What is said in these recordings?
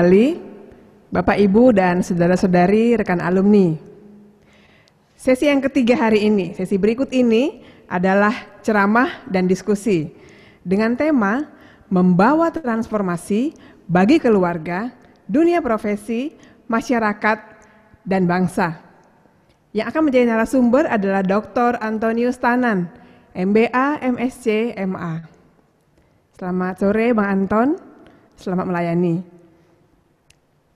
Ali, Bapak Ibu dan saudara-saudari rekan alumni. Sesi yang ketiga hari ini, sesi berikut ini adalah ceramah dan diskusi dengan tema membawa transformasi bagi keluarga, dunia profesi, masyarakat, dan bangsa. Yang akan menjadi narasumber adalah Dr. Antonius Tanan, MBA, MSc, MA. Selamat sore Bang Anton, selamat melayani.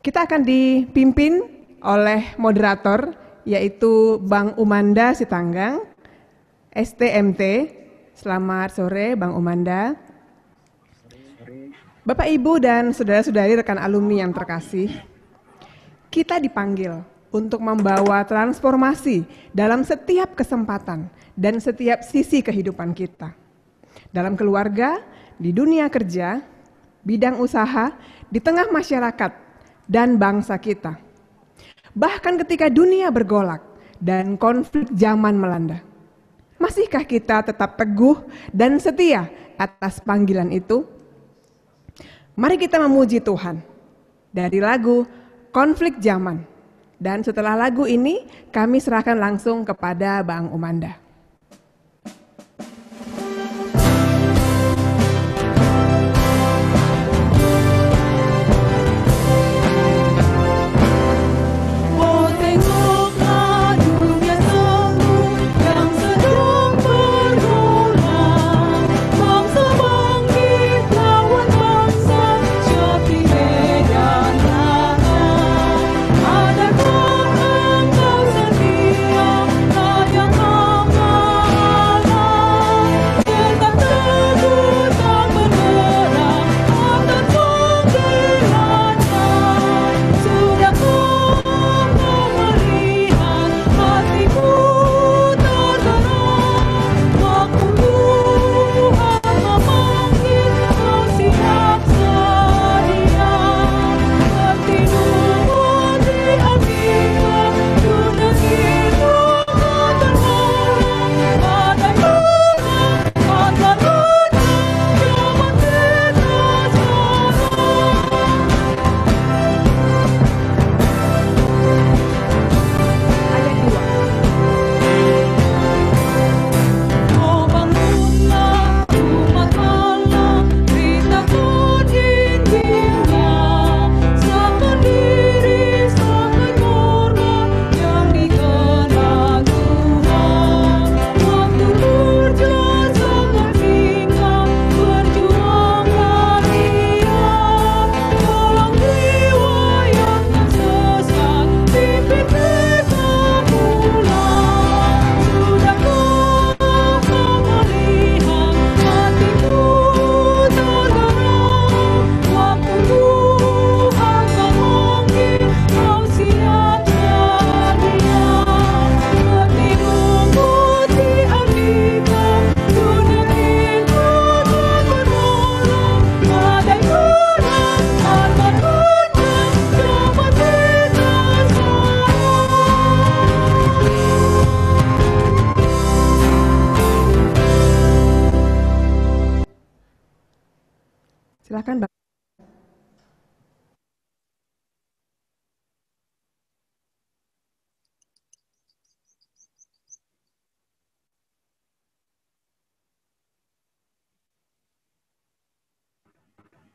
Kita akan dipimpin oleh moderator yaitu Bang Umanda Sitanggang, STMT. Selamat sore Bang Umanda. Bapak Ibu dan saudara-saudari rekan alumni yang terkasih, kita dipanggil untuk membawa transformasi dalam setiap kesempatan dan setiap sisi kehidupan kita. Dalam keluarga, di dunia kerja, bidang usaha, di tengah masyarakat, dan bangsa kita. Bahkan ketika dunia bergolak dan konflik zaman melanda, masihkah kita tetap teguh dan setia atas panggilan itu? Mari kita memuji Tuhan dari lagu Konflik Zaman. Dan setelah lagu ini, kami serahkan langsung kepada Bang Umanda.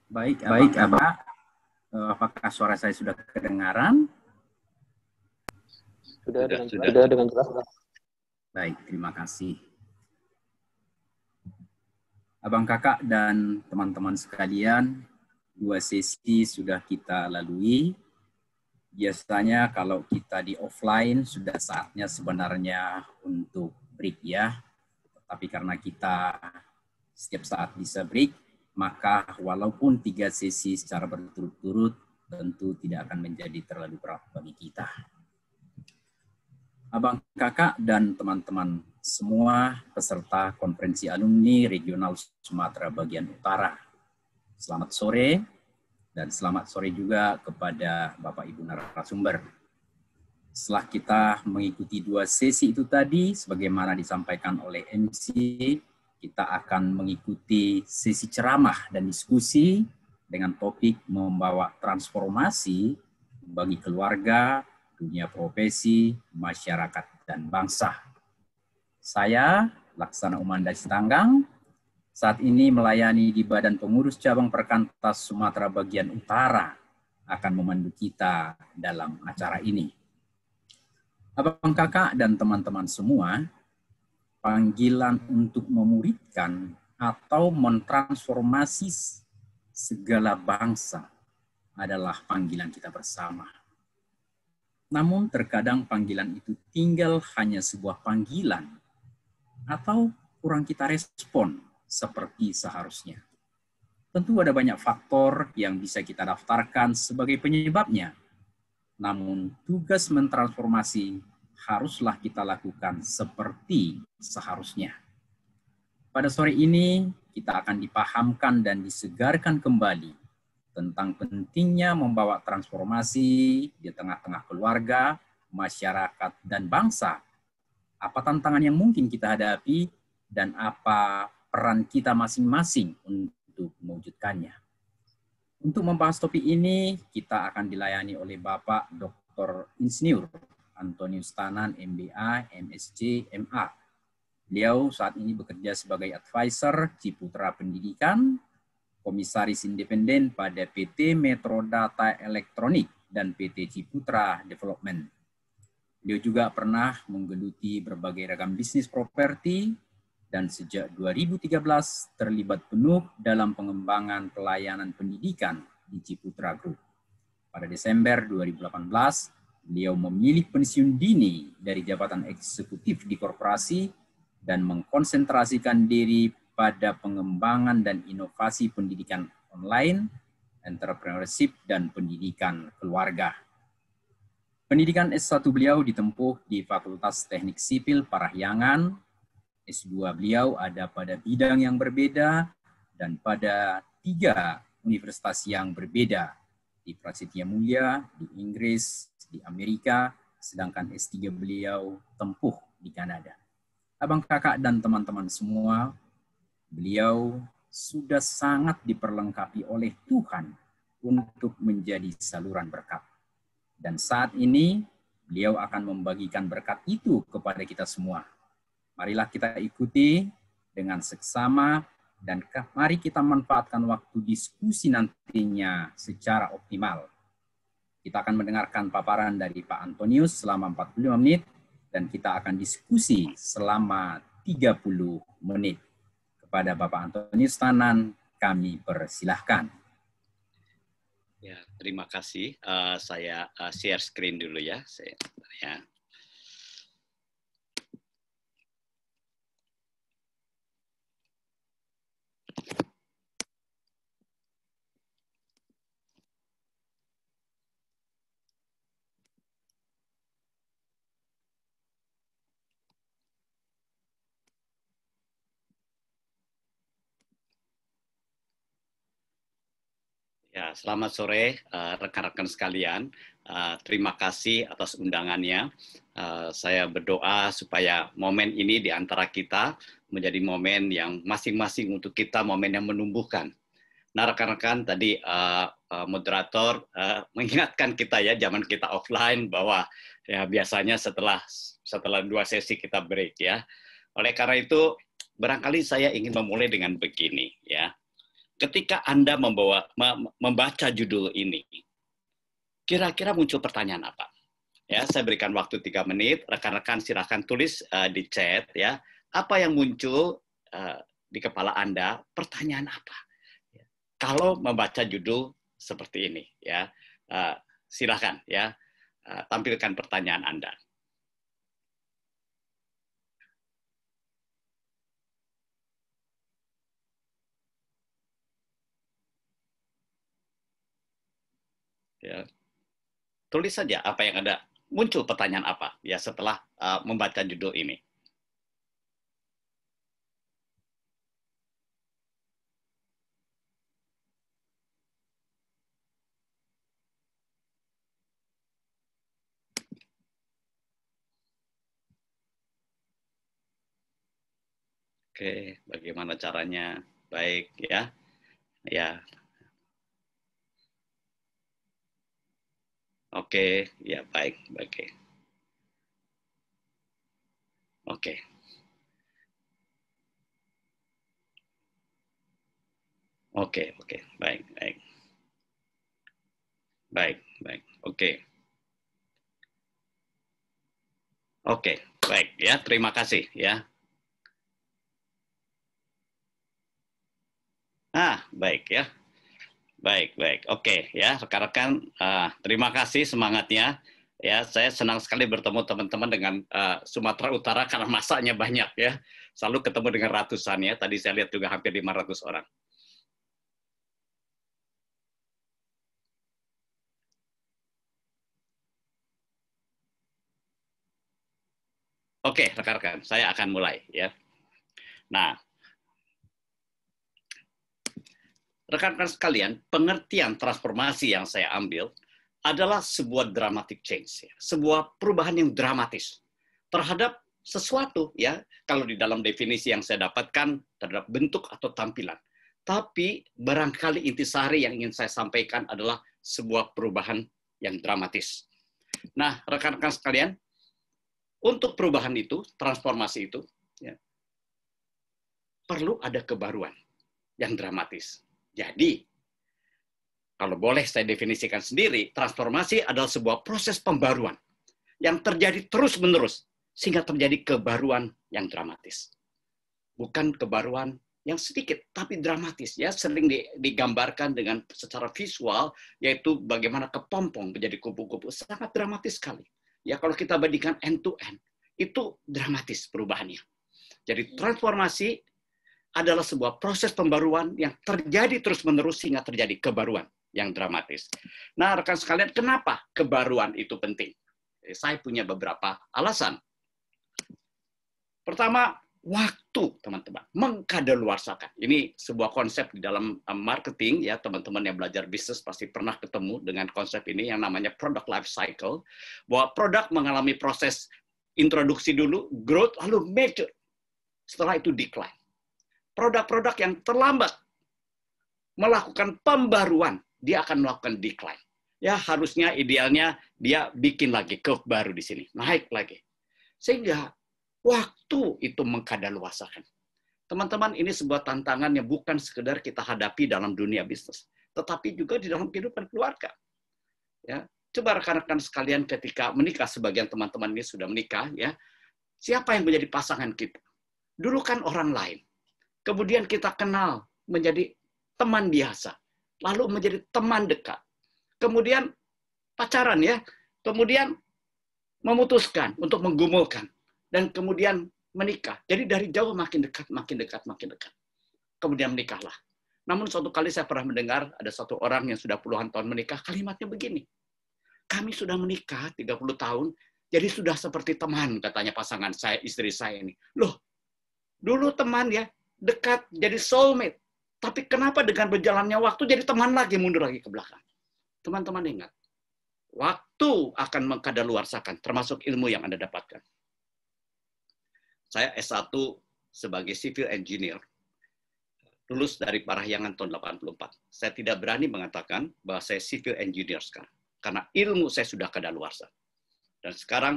Baik, baik, Abah. Eh, apakah suara saya sudah kedengaran? Sudah, sudah, dengan, sudah. sudah dengan jelas. Baik, terima kasih. Abang kakak dan teman-teman sekalian, dua sesi sudah kita lalui. Biasanya kalau kita di offline sudah saatnya sebenarnya untuk break ya. Tapi karena kita setiap saat bisa break, maka walaupun tiga sesi secara berturut-turut tentu tidak akan menjadi terlalu berat bagi kita. Abang kakak dan teman-teman semua peserta konferensi alumni regional Sumatera bagian utara. Selamat sore dan selamat sore juga kepada Bapak Ibu narasumber. Setelah kita mengikuti dua sesi itu tadi sebagaimana disampaikan oleh MC kita akan mengikuti sesi ceramah dan diskusi dengan topik membawa transformasi bagi keluarga, dunia profesi, masyarakat, dan bangsa. Saya, Laksana Umanda Sitanggang, saat ini melayani di Badan Pengurus Cabang Perkantas Sumatera bagian Utara akan memandu kita dalam acara ini. Abang kakak dan teman-teman semua, panggilan untuk memuridkan atau mentransformasi segala bangsa adalah panggilan kita bersama. Namun terkadang panggilan itu tinggal hanya sebuah panggilan atau kurang kita respon seperti seharusnya. Tentu ada banyak faktor yang bisa kita daftarkan sebagai penyebabnya. Namun tugas mentransformasi haruslah kita lakukan seperti seharusnya. Pada sore ini, kita akan dipahamkan dan disegarkan kembali tentang pentingnya membawa transformasi di tengah-tengah keluarga, masyarakat, dan bangsa. Apa tantangan yang mungkin kita hadapi, dan apa peran kita masing-masing untuk mewujudkannya. Untuk membahas topik ini, kita akan dilayani oleh Bapak Dr. Insinyur Antonius Tanan, MBA, MSc, MA. Beliau saat ini bekerja sebagai advisor Ciputra Pendidikan, komisaris independen pada PT Metro Data Elektronik dan PT Ciputra Development. Beliau juga pernah menggeluti berbagai ragam bisnis properti dan sejak 2013 terlibat penuh dalam pengembangan pelayanan pendidikan di Ciputra Group. Pada Desember 2018, beliau memilih pensiun dini dari jabatan eksekutif di korporasi dan mengkonsentrasikan diri pada pengembangan dan inovasi pendidikan online, entrepreneurship, dan pendidikan keluarga. Pendidikan S1 beliau ditempuh di Fakultas Teknik Sipil Parahyangan. S2 beliau ada pada bidang yang berbeda dan pada tiga universitas yang berbeda di Prasetya Mulia, di Inggris, di Amerika, sedangkan S3 beliau tempuh di Kanada. Abang kakak dan teman-teman semua, beliau sudah sangat diperlengkapi oleh Tuhan untuk menjadi saluran berkat. Dan saat ini beliau akan membagikan berkat itu kepada kita semua. Marilah kita ikuti dengan seksama dan mari kita manfaatkan waktu diskusi nantinya secara optimal. Kita akan mendengarkan paparan dari Pak Antonius selama 45 menit dan kita akan diskusi selama 30 menit. Kepada Bapak Antonius Tanan, kami persilahkan. Ya, terima kasih. Uh, saya uh, share screen dulu ya. Saya, Thank you. Ya, selamat sore eh, rekan-rekan uh, sekalian. Uh, terima kasih atas undangannya. Uh, saya berdoa supaya momen ini di antara kita menjadi momen yang masing-masing untuk kita momen yang menumbuhkan. Nah, rekan-rekan tadi uh, moderator uh, mengingatkan kita ya zaman kita offline bahwa ya biasanya setelah setelah dua sesi kita break ya. Oleh karena itu barangkali saya ingin memulai dengan begini ya ketika Anda membawa membaca judul ini, kira-kira muncul pertanyaan apa? Ya, saya berikan waktu tiga menit. Rekan-rekan silahkan tulis uh, di chat ya. Apa yang muncul uh, di kepala Anda? Pertanyaan apa? Ya. Kalau membaca judul seperti ini ya, uh, silahkan ya uh, tampilkan pertanyaan Anda. ya, tulis saja apa yang ada. Muncul pertanyaan apa ya setelah uh, membaca judul ini. Oke, bagaimana caranya? Baik ya. Ya, Oke, ya baik, baik. Oke. Oke, oke, baik, baik. Baik, baik. Oke. Oke, baik ya. Terima kasih ya. Ah, baik ya. Baik, baik. Oke, ya rekan-rekan, uh, terima kasih semangatnya. Ya, saya senang sekali bertemu teman-teman dengan uh, Sumatera Utara karena masanya banyak ya. Selalu ketemu dengan ratusan ya. Tadi saya lihat juga hampir 500 orang. Oke, rekan-rekan, saya akan mulai ya. Nah, rekan-rekan sekalian, pengertian transformasi yang saya ambil adalah sebuah dramatic change, ya. sebuah perubahan yang dramatis terhadap sesuatu ya, kalau di dalam definisi yang saya dapatkan terhadap bentuk atau tampilan. Tapi barangkali intisari yang ingin saya sampaikan adalah sebuah perubahan yang dramatis. Nah, rekan-rekan sekalian, untuk perubahan itu, transformasi itu, ya, perlu ada kebaruan yang dramatis jadi, kalau boleh saya definisikan sendiri, transformasi adalah sebuah proses pembaruan yang terjadi terus-menerus sehingga terjadi kebaruan yang dramatis. Bukan kebaruan yang sedikit, tapi dramatis. ya Sering digambarkan dengan secara visual, yaitu bagaimana kepompong menjadi kupu-kupu. Sangat dramatis sekali. Ya Kalau kita bandingkan end-to-end, -end, itu dramatis perubahannya. Jadi iya. transformasi adalah sebuah proses pembaruan yang terjadi terus-menerus sehingga terjadi kebaruan yang dramatis. Nah, rekan sekalian, kenapa kebaruan itu penting? Eh, saya punya beberapa alasan. Pertama, waktu, teman-teman, mengkadaluarsakan. Ini sebuah konsep di dalam eh, marketing ya, teman-teman yang belajar bisnis pasti pernah ketemu dengan konsep ini yang namanya product life cycle, bahwa produk mengalami proses introduksi dulu, growth, lalu mature. Setelah itu decline produk-produk yang terlambat melakukan pembaruan, dia akan melakukan decline. Ya harusnya idealnya dia bikin lagi curve baru di sini, naik lagi. Sehingga waktu itu mengkadaluasakan. Teman-teman, ini sebuah tantangan yang bukan sekedar kita hadapi dalam dunia bisnis, tetapi juga di dalam kehidupan keluarga. Ya, coba rekan-rekan sekalian ketika menikah, sebagian teman-teman ini sudah menikah, ya, siapa yang menjadi pasangan kita? Dulu kan orang lain. Kemudian kita kenal menjadi teman biasa, lalu menjadi teman dekat. Kemudian pacaran ya, kemudian memutuskan untuk menggumulkan dan kemudian menikah. Jadi dari jauh makin dekat, makin dekat, makin dekat. Kemudian menikahlah. Namun suatu kali saya pernah mendengar ada satu orang yang sudah puluhan tahun menikah, kalimatnya begini. Kami sudah menikah 30 tahun, jadi sudah seperti teman, katanya pasangan saya, istri saya ini. Loh, dulu teman ya, dekat, jadi soulmate. Tapi kenapa dengan berjalannya waktu jadi teman lagi, mundur lagi ke belakang. Teman-teman ingat, waktu akan mengkadaluarsakan, termasuk ilmu yang Anda dapatkan. Saya S1 sebagai civil engineer, lulus dari Parahyangan tahun 84. Saya tidak berani mengatakan bahwa saya civil engineer sekarang, karena ilmu saya sudah kadaluarsa. Dan sekarang,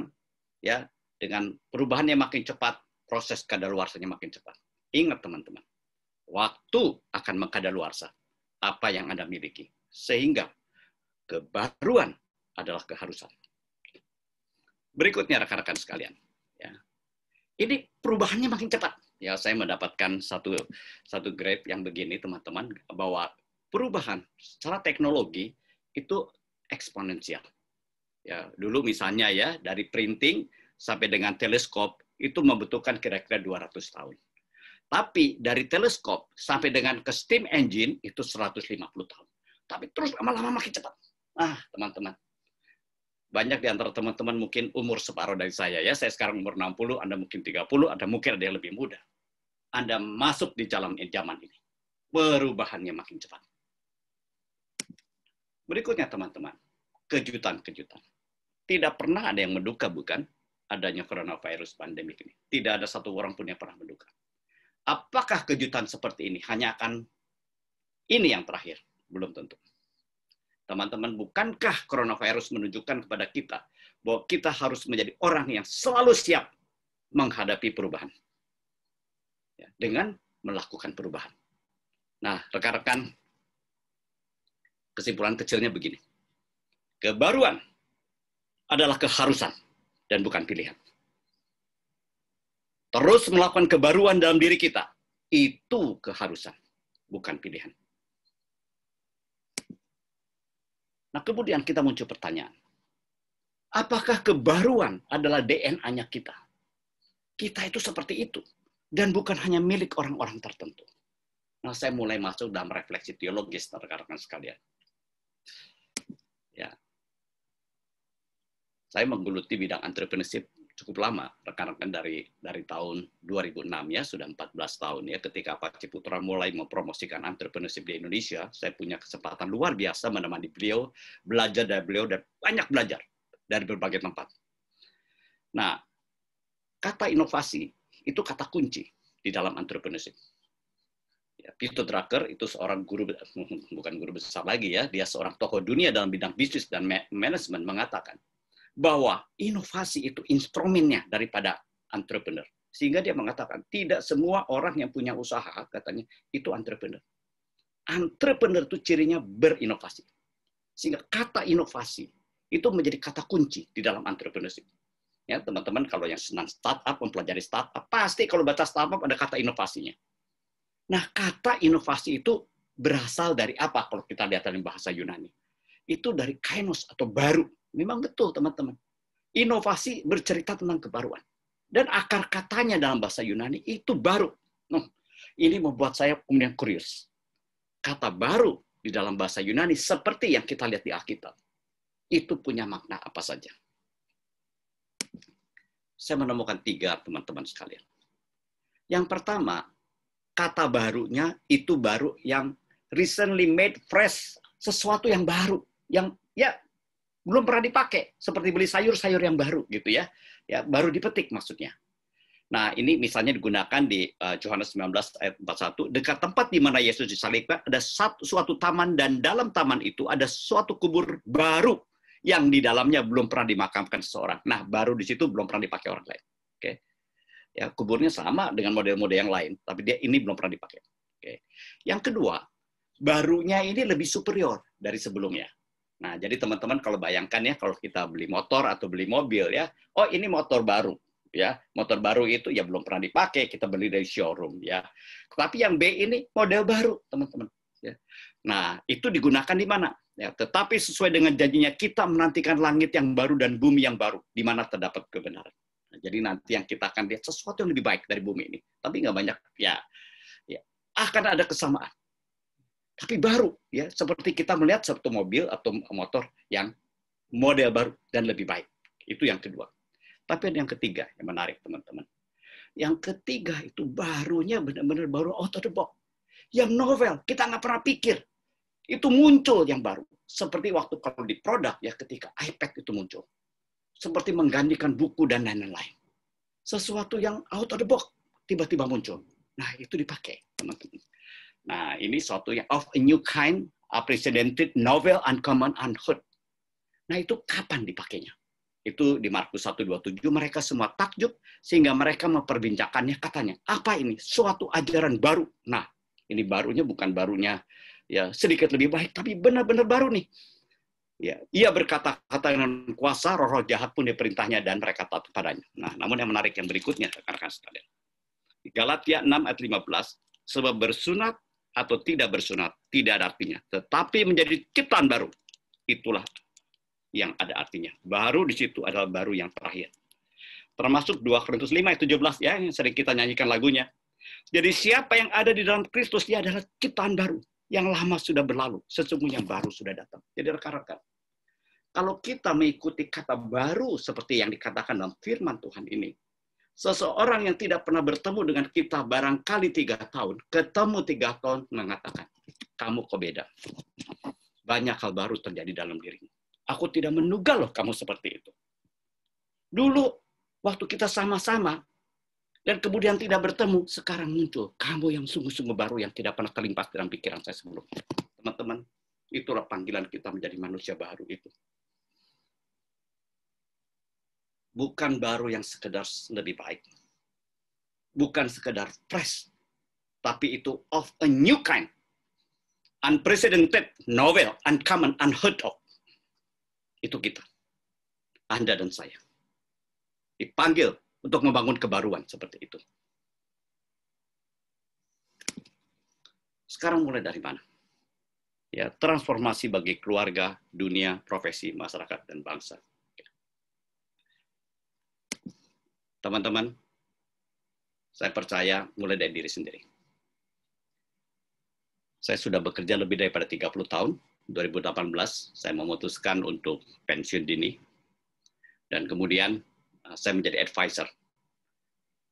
ya dengan perubahannya makin cepat, proses kadaluarsanya makin cepat. Ingat teman-teman, waktu akan mengkadaluarsa apa yang Anda miliki. Sehingga kebaruan adalah keharusan. Berikutnya rekan-rekan sekalian. Ya. Ini perubahannya makin cepat. Ya, saya mendapatkan satu satu grade yang begini teman-teman bahwa perubahan secara teknologi itu eksponensial. Ya, dulu misalnya ya dari printing sampai dengan teleskop itu membutuhkan kira-kira 200 tahun. Tapi dari teleskop sampai dengan ke steam engine itu 150 tahun. Tapi terus lama-lama makin cepat. Ah, teman-teman. Banyak di antara teman-teman mungkin umur separuh dari saya ya. Saya sekarang umur 60, Anda mungkin 30, Anda mungkin ada yang lebih muda. Anda masuk di jalan eh, zaman ini. Perubahannya makin cepat. Berikutnya teman-teman, kejutan-kejutan. Tidak pernah ada yang menduka bukan adanya coronavirus pandemi ini. Tidak ada satu orang pun yang pernah menduka. Apakah kejutan seperti ini hanya akan ini yang terakhir? Belum tentu. Teman-teman, bukankah coronavirus menunjukkan kepada kita bahwa kita harus menjadi orang yang selalu siap menghadapi perubahan? Ya, dengan melakukan perubahan. Nah, rekan-rekan, kesimpulan kecilnya begini. Kebaruan adalah keharusan dan bukan pilihan. Terus melakukan kebaruan dalam diri kita. Itu keharusan, bukan pilihan. Nah, kemudian kita muncul pertanyaan. Apakah kebaruan adalah DNA-nya kita? Kita itu seperti itu. Dan bukan hanya milik orang-orang tertentu. Nah, saya mulai masuk dalam refleksi teologis, rekan-rekan sekalian. Ya. Saya menggeluti bidang entrepreneurship cukup lama rekan-rekan dari dari tahun 2006 ya sudah 14 tahun ya ketika Pak Ciputra mulai mempromosikan entrepreneurship di Indonesia saya punya kesempatan luar biasa menemani beliau belajar dari beliau dan banyak belajar dari berbagai tempat. Nah, kata inovasi itu kata kunci di dalam entrepreneurship. Ya, Peter Drucker itu seorang guru bukan guru besar lagi ya, dia seorang tokoh dunia dalam bidang bisnis dan manajemen mengatakan bahwa inovasi itu instrumennya daripada entrepreneur. Sehingga dia mengatakan, tidak semua orang yang punya usaha, katanya, itu entrepreneur. Entrepreneur itu cirinya berinovasi. Sehingga kata inovasi itu menjadi kata kunci di dalam entrepreneurship. Ya, teman-teman kalau yang senang startup, mempelajari startup, pasti kalau baca startup ada kata inovasinya. Nah, kata inovasi itu berasal dari apa kalau kita lihat dari bahasa Yunani? Itu dari kainos atau baru. Memang betul teman-teman. Inovasi bercerita tentang kebaruan. Dan akar katanya dalam bahasa Yunani itu baru. Nah, ini membuat saya kemudian kurius. Kata baru di dalam bahasa Yunani seperti yang kita lihat di Alkitab. Itu punya makna apa saja. Saya menemukan tiga teman-teman sekalian. Yang pertama, kata barunya itu baru yang recently made fresh, sesuatu yang baru, yang ya belum pernah dipakai seperti beli sayur-sayur yang baru gitu ya ya baru dipetik maksudnya Nah, ini misalnya digunakan di eh, Yohanes uh, 19 ayat 41, dekat tempat di mana Yesus disalibkan ada satu suatu taman dan dalam taman itu ada suatu kubur baru yang di dalamnya belum pernah dimakamkan seseorang. Nah, baru di situ belum pernah dipakai orang lain. Oke. Okay. Ya, kuburnya sama dengan model-model yang lain, tapi dia ini belum pernah dipakai. Oke. Okay. Yang kedua, barunya ini lebih superior dari sebelumnya. Nah, jadi teman-teman kalau bayangkan ya kalau kita beli motor atau beli mobil ya, oh ini motor baru ya. Motor baru itu ya belum pernah dipakai, kita beli dari showroom ya. Tapi yang B ini model baru, teman-teman ya. Nah, itu digunakan di mana? Ya, tetapi sesuai dengan janjinya kita menantikan langit yang baru dan bumi yang baru di mana terdapat kebenaran. Nah, jadi nanti yang kita akan lihat sesuatu yang lebih baik dari bumi ini. Tapi nggak banyak ya. ya. Akan ada kesamaan tapi baru ya seperti kita melihat satu mobil atau motor yang model baru dan lebih baik itu yang kedua tapi yang ketiga yang menarik teman-teman yang ketiga itu barunya benar-benar baru out of the box yang novel kita nggak pernah pikir itu muncul yang baru seperti waktu kalau di produk ya ketika iPad itu muncul seperti menggantikan buku dan lain-lain sesuatu yang out of the box tiba-tiba muncul nah itu dipakai teman-teman Nah, ini suatu yang of a new kind, unprecedented, novel, uncommon, unheard. Nah, itu kapan dipakainya? Itu di Markus 1:27 mereka semua takjub sehingga mereka memperbincangkannya katanya, apa ini? Suatu ajaran baru. Nah, ini barunya bukan barunya ya sedikit lebih baik tapi benar-benar baru nih. Ya, ia berkata-kata dengan kuasa, roh-roh jahat pun diperintahnya dan mereka taat padanya. Nah, namun yang menarik yang berikutnya rekan-rekan sekalian. Galatia 6 ayat 15, sebab bersunat atau tidak bersunat, tidak ada artinya. Tetapi menjadi ciptaan baru, itulah yang ada artinya. Baru di situ adalah baru yang terakhir. Termasuk 2 Korintus 5 ayat 17 ya, yang sering kita nyanyikan lagunya. Jadi siapa yang ada di dalam Kristus, dia adalah ciptaan baru. Yang lama sudah berlalu, sesungguhnya baru sudah datang. Jadi rekan-rekan, kalau kita mengikuti kata baru seperti yang dikatakan dalam firman Tuhan ini, Seseorang yang tidak pernah bertemu dengan kita barangkali tiga tahun, ketemu tiga tahun mengatakan, kamu kok beda. Banyak hal baru terjadi dalam dirimu. Aku tidak menduga loh kamu seperti itu. Dulu waktu kita sama-sama dan kemudian tidak bertemu, sekarang muncul kamu yang sungguh-sungguh baru yang tidak pernah terlimpas dalam pikiran saya sebelumnya. Teman-teman, itulah panggilan kita menjadi manusia baru itu bukan baru yang sekedar lebih baik. Bukan sekedar fresh, tapi itu of a new kind. Unprecedented, novel, uncommon, unheard of. Itu kita. Anda dan saya. Dipanggil untuk membangun kebaruan seperti itu. Sekarang mulai dari mana? Ya, transformasi bagi keluarga, dunia, profesi, masyarakat, dan bangsa. teman-teman, saya percaya mulai dari diri sendiri. Saya sudah bekerja lebih daripada 30 tahun. 2018 saya memutuskan untuk pensiun dini. Dan kemudian eh, saya menjadi advisor.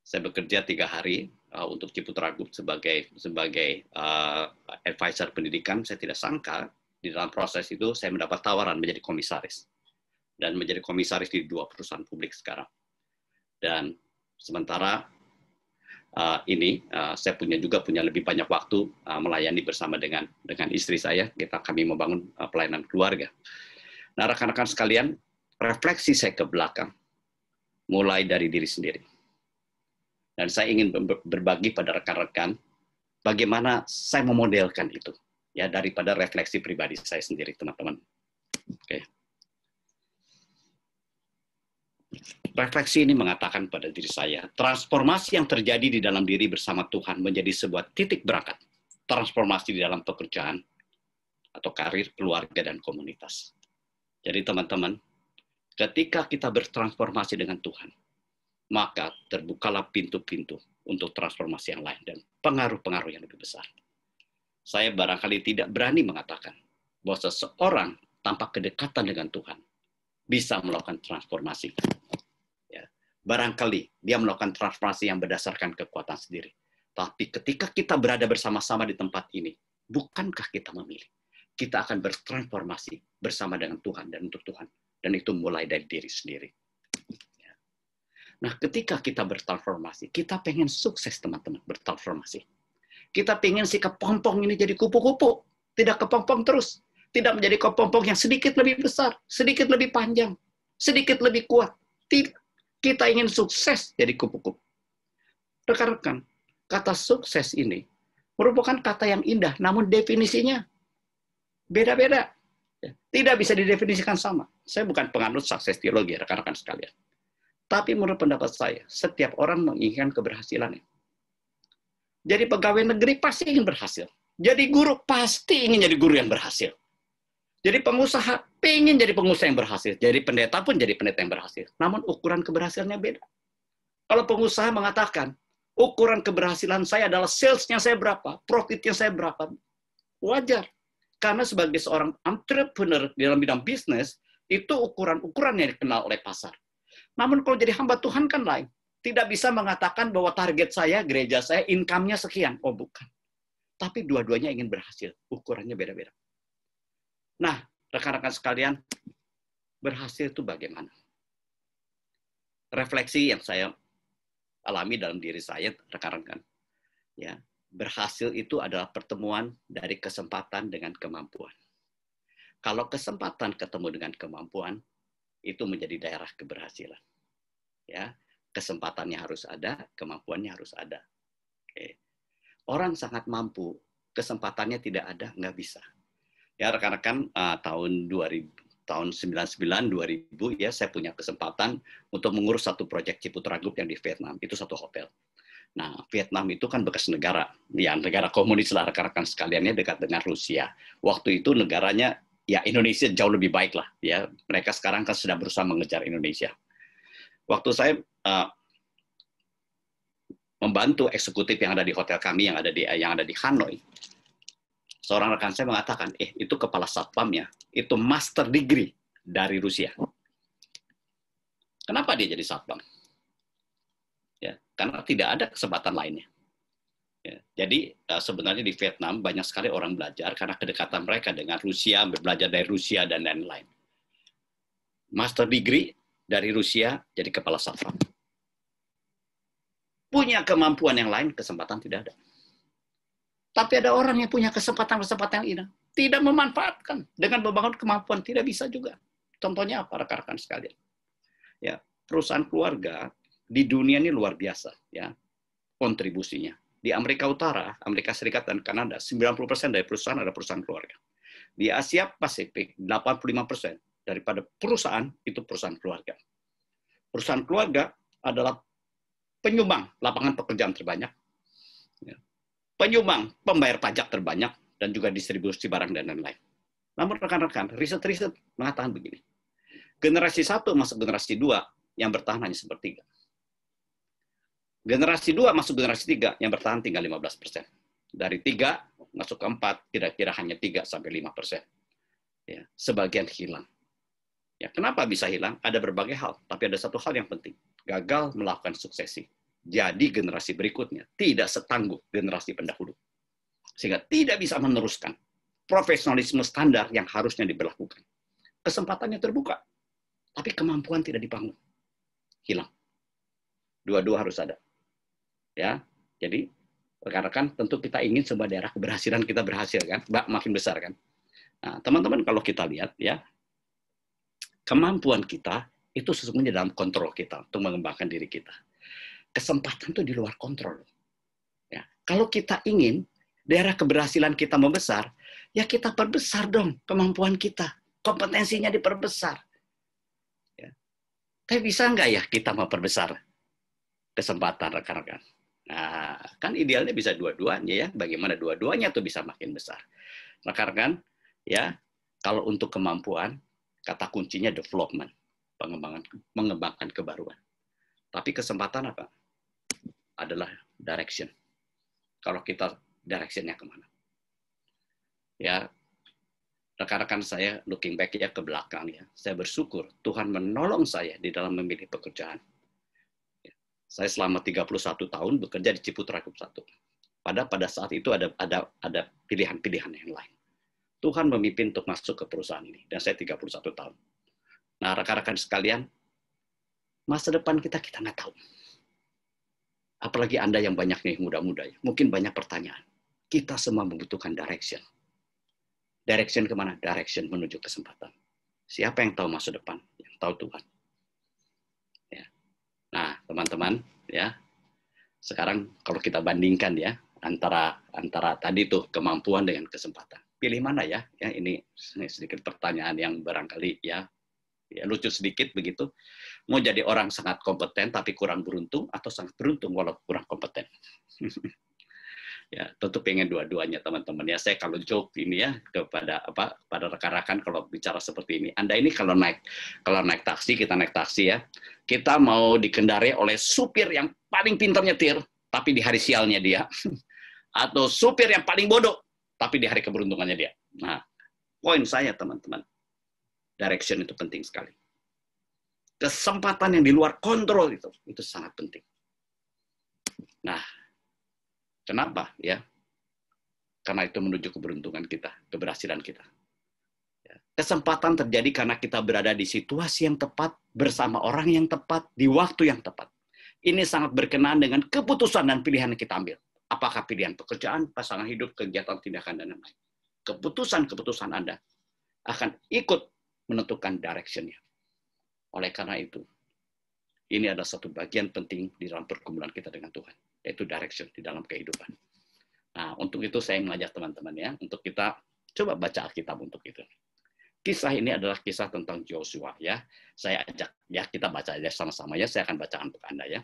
Saya bekerja tiga hari eh, untuk Ciputra Group sebagai sebagai uh, advisor pendidikan. Saya tidak sangka di dalam proses itu saya mendapat tawaran menjadi komisaris dan menjadi komisaris di dua perusahaan publik sekarang dan sementara uh, ini uh, saya punya juga punya lebih banyak waktu uh, melayani bersama dengan dengan istri saya. Kita kami membangun uh, pelayanan keluarga. Nah, rekan-rekan sekalian, refleksi saya ke belakang mulai dari diri sendiri. Dan saya ingin berbagi pada rekan-rekan bagaimana saya memodelkan itu ya daripada refleksi pribadi saya sendiri, teman-teman. Oke. Okay refleksi ini mengatakan pada diri saya, transformasi yang terjadi di dalam diri bersama Tuhan menjadi sebuah titik berangkat transformasi di dalam pekerjaan atau karir, keluarga, dan komunitas. Jadi teman-teman, ketika kita bertransformasi dengan Tuhan, maka terbukalah pintu-pintu untuk transformasi yang lain dan pengaruh-pengaruh yang lebih besar. Saya barangkali tidak berani mengatakan bahwa seseorang tanpa kedekatan dengan Tuhan bisa melakukan transformasi Barangkali dia melakukan transformasi yang berdasarkan kekuatan sendiri. Tapi ketika kita berada bersama-sama di tempat ini, bukankah kita memilih? Kita akan bertransformasi bersama dengan Tuhan dan untuk Tuhan. Dan itu mulai dari diri sendiri. Nah, ketika kita bertransformasi, kita pengen sukses, teman-teman, bertransformasi. Kita pengen si kepompong ini jadi kupu-kupu. Tidak kepompong terus. Tidak menjadi kepompong yang sedikit lebih besar, sedikit lebih panjang, sedikit lebih kuat. Tidak. Kita ingin sukses jadi kupu-kupu. Rekan-rekan, kata sukses ini merupakan kata yang indah, namun definisinya beda-beda. Ya, tidak bisa didefinisikan sama. Saya bukan penganut sukses teologi, rekan-rekan sekalian. Tapi menurut pendapat saya, setiap orang menginginkan keberhasilannya. Jadi pegawai negeri pasti ingin berhasil. Jadi guru pasti ingin jadi guru yang berhasil. Jadi pengusaha pengen jadi pengusaha yang berhasil. Jadi pendeta pun jadi pendeta yang berhasil. Namun ukuran keberhasilannya beda. Kalau pengusaha mengatakan, ukuran keberhasilan saya adalah salesnya saya berapa, profitnya saya berapa. Wajar. Karena sebagai seorang entrepreneur di dalam bidang bisnis, itu ukuran-ukuran yang dikenal oleh pasar. Namun kalau jadi hamba Tuhan kan lain. Tidak bisa mengatakan bahwa target saya, gereja saya, income-nya sekian. Oh bukan. Tapi dua-duanya ingin berhasil. Ukurannya beda-beda. Nah, rekan-rekan sekalian, berhasil itu bagaimana? Refleksi yang saya alami dalam diri saya, rekan-rekan. Ya, berhasil itu adalah pertemuan dari kesempatan dengan kemampuan. Kalau kesempatan ketemu dengan kemampuan, itu menjadi daerah keberhasilan. Ya, kesempatannya harus ada, kemampuannya harus ada. Oke. Orang sangat mampu, kesempatannya tidak ada, nggak bisa ya rekan-rekan uh, tahun 2000 tahun 99 2000 ya saya punya kesempatan untuk mengurus satu proyek Ciputra Group yang di Vietnam itu satu hotel. Nah, Vietnam itu kan bekas negara, yang negara komunis lah rekan-rekan sekaliannya dekat dengan Rusia. Waktu itu negaranya ya Indonesia jauh lebih baik lah ya. Mereka sekarang kan sedang berusaha mengejar Indonesia. Waktu saya uh, membantu eksekutif yang ada di hotel kami yang ada di yang ada di Hanoi, seorang rekan saya mengatakan, eh itu kepala satpam ya, itu master degree dari Rusia. Kenapa dia jadi satpam? Ya, karena tidak ada kesempatan lainnya. Ya, jadi eh, sebenarnya di Vietnam banyak sekali orang belajar karena kedekatan mereka dengan Rusia, belajar dari Rusia dan lain-lain. Master degree dari Rusia jadi kepala satpam. Punya kemampuan yang lain, kesempatan tidak ada. Tapi ada orang yang punya kesempatan-kesempatan yang indah. tidak memanfaatkan dengan membangun kemampuan tidak bisa juga. Contohnya apa rekan-rekan sekalian? Ya, perusahaan keluarga di dunia ini luar biasa ya kontribusinya. Di Amerika Utara, Amerika Serikat dan Kanada, 90% dari perusahaan ada perusahaan keluarga. Di Asia Pasifik, 85% daripada perusahaan itu perusahaan keluarga. Perusahaan keluarga adalah penyumbang lapangan pekerjaan terbanyak. Ya penyumbang pembayar pajak terbanyak, dan juga distribusi barang dan lain-lain. Namun rekan-rekan, riset-riset mengatakan begini, generasi satu masuk generasi dua yang bertahan hanya sepertiga. Generasi dua masuk generasi tiga yang bertahan tinggal 15 persen. Dari tiga masuk ke empat, kira-kira hanya 3 sampai 5 persen. Ya, sebagian hilang. Ya, kenapa bisa hilang? Ada berbagai hal, tapi ada satu hal yang penting. Gagal melakukan suksesi jadi generasi berikutnya tidak setangguh generasi pendahulu. Sehingga tidak bisa meneruskan profesionalisme standar yang harusnya diberlakukan. Kesempatannya terbuka, tapi kemampuan tidak dibangun. Hilang. Dua-dua harus ada. Ya, jadi rekan-rekan tentu kita ingin sebuah daerah keberhasilan kita berhasil kan, makin besar kan. Nah, teman-teman kalau kita lihat ya, kemampuan kita itu sesungguhnya dalam kontrol kita untuk mengembangkan diri kita kesempatan itu di luar kontrol. Ya. Kalau kita ingin daerah keberhasilan kita membesar, ya kita perbesar dong kemampuan kita. Kompetensinya diperbesar. Ya. Tapi bisa nggak ya kita memperbesar kesempatan rekan-rekan? Nah, kan idealnya bisa dua-duanya ya. Bagaimana dua-duanya tuh bisa makin besar. Rekan-rekan, ya kalau untuk kemampuan, kata kuncinya development, pengembangan, mengembangkan kebaruan. Tapi kesempatan apa? adalah direction. Kalau kita directionnya kemana? Ya, rekan-rekan saya looking back ya ke belakang ya, saya bersyukur Tuhan menolong saya di dalam memilih pekerjaan. Ya, saya selama 31 tahun bekerja di Ciputra Group 1. Pada pada saat itu ada ada ada pilihan-pilihan yang lain. Tuhan memimpin untuk masuk ke perusahaan ini dan saya 31 tahun. Nah, rekan-rekan sekalian, masa depan kita kita nggak tahu apalagi Anda yang banyaknya yang muda-muda, ya, mungkin banyak pertanyaan. Kita semua membutuhkan direction. Direction kemana? Direction menuju kesempatan. Siapa yang tahu masa depan? Yang tahu Tuhan. Ya. Nah, teman-teman, ya sekarang kalau kita bandingkan ya antara antara tadi tuh kemampuan dengan kesempatan pilih mana ya? Ya ini sedikit pertanyaan yang barangkali ya ya, lucu sedikit begitu, mau jadi orang sangat kompeten tapi kurang beruntung atau sangat beruntung walau kurang kompeten. ya tentu pengen dua-duanya teman-teman ya saya kalau joke ini ya kepada apa pada rekan-rekan kalau bicara seperti ini anda ini kalau naik kalau naik taksi kita naik taksi ya kita mau dikendari oleh supir yang paling pintar nyetir tapi di hari sialnya dia atau supir yang paling bodoh tapi di hari keberuntungannya dia nah poin saya teman-teman direction itu penting sekali. Kesempatan yang di luar kontrol itu, itu sangat penting. Nah, kenapa ya? Karena itu menuju keberuntungan kita, keberhasilan kita. Ya, kesempatan terjadi karena kita berada di situasi yang tepat, bersama orang yang tepat, di waktu yang tepat. Ini sangat berkenaan dengan keputusan dan pilihan yang kita ambil. Apakah pilihan pekerjaan, pasangan hidup, kegiatan, tindakan, dan lain-lain. Keputusan-keputusan Anda akan ikut menentukan directionnya. Oleh karena itu, ini adalah satu bagian penting di dalam pergumulan kita dengan Tuhan, yaitu direction di dalam kehidupan. Nah, untuk itu saya mengajak teman-teman ya, untuk kita coba baca Alkitab untuk itu. Kisah ini adalah kisah tentang Joshua ya. Saya ajak ya kita baca aja sama-sama ya. Saya akan bacakan untuk Anda ya.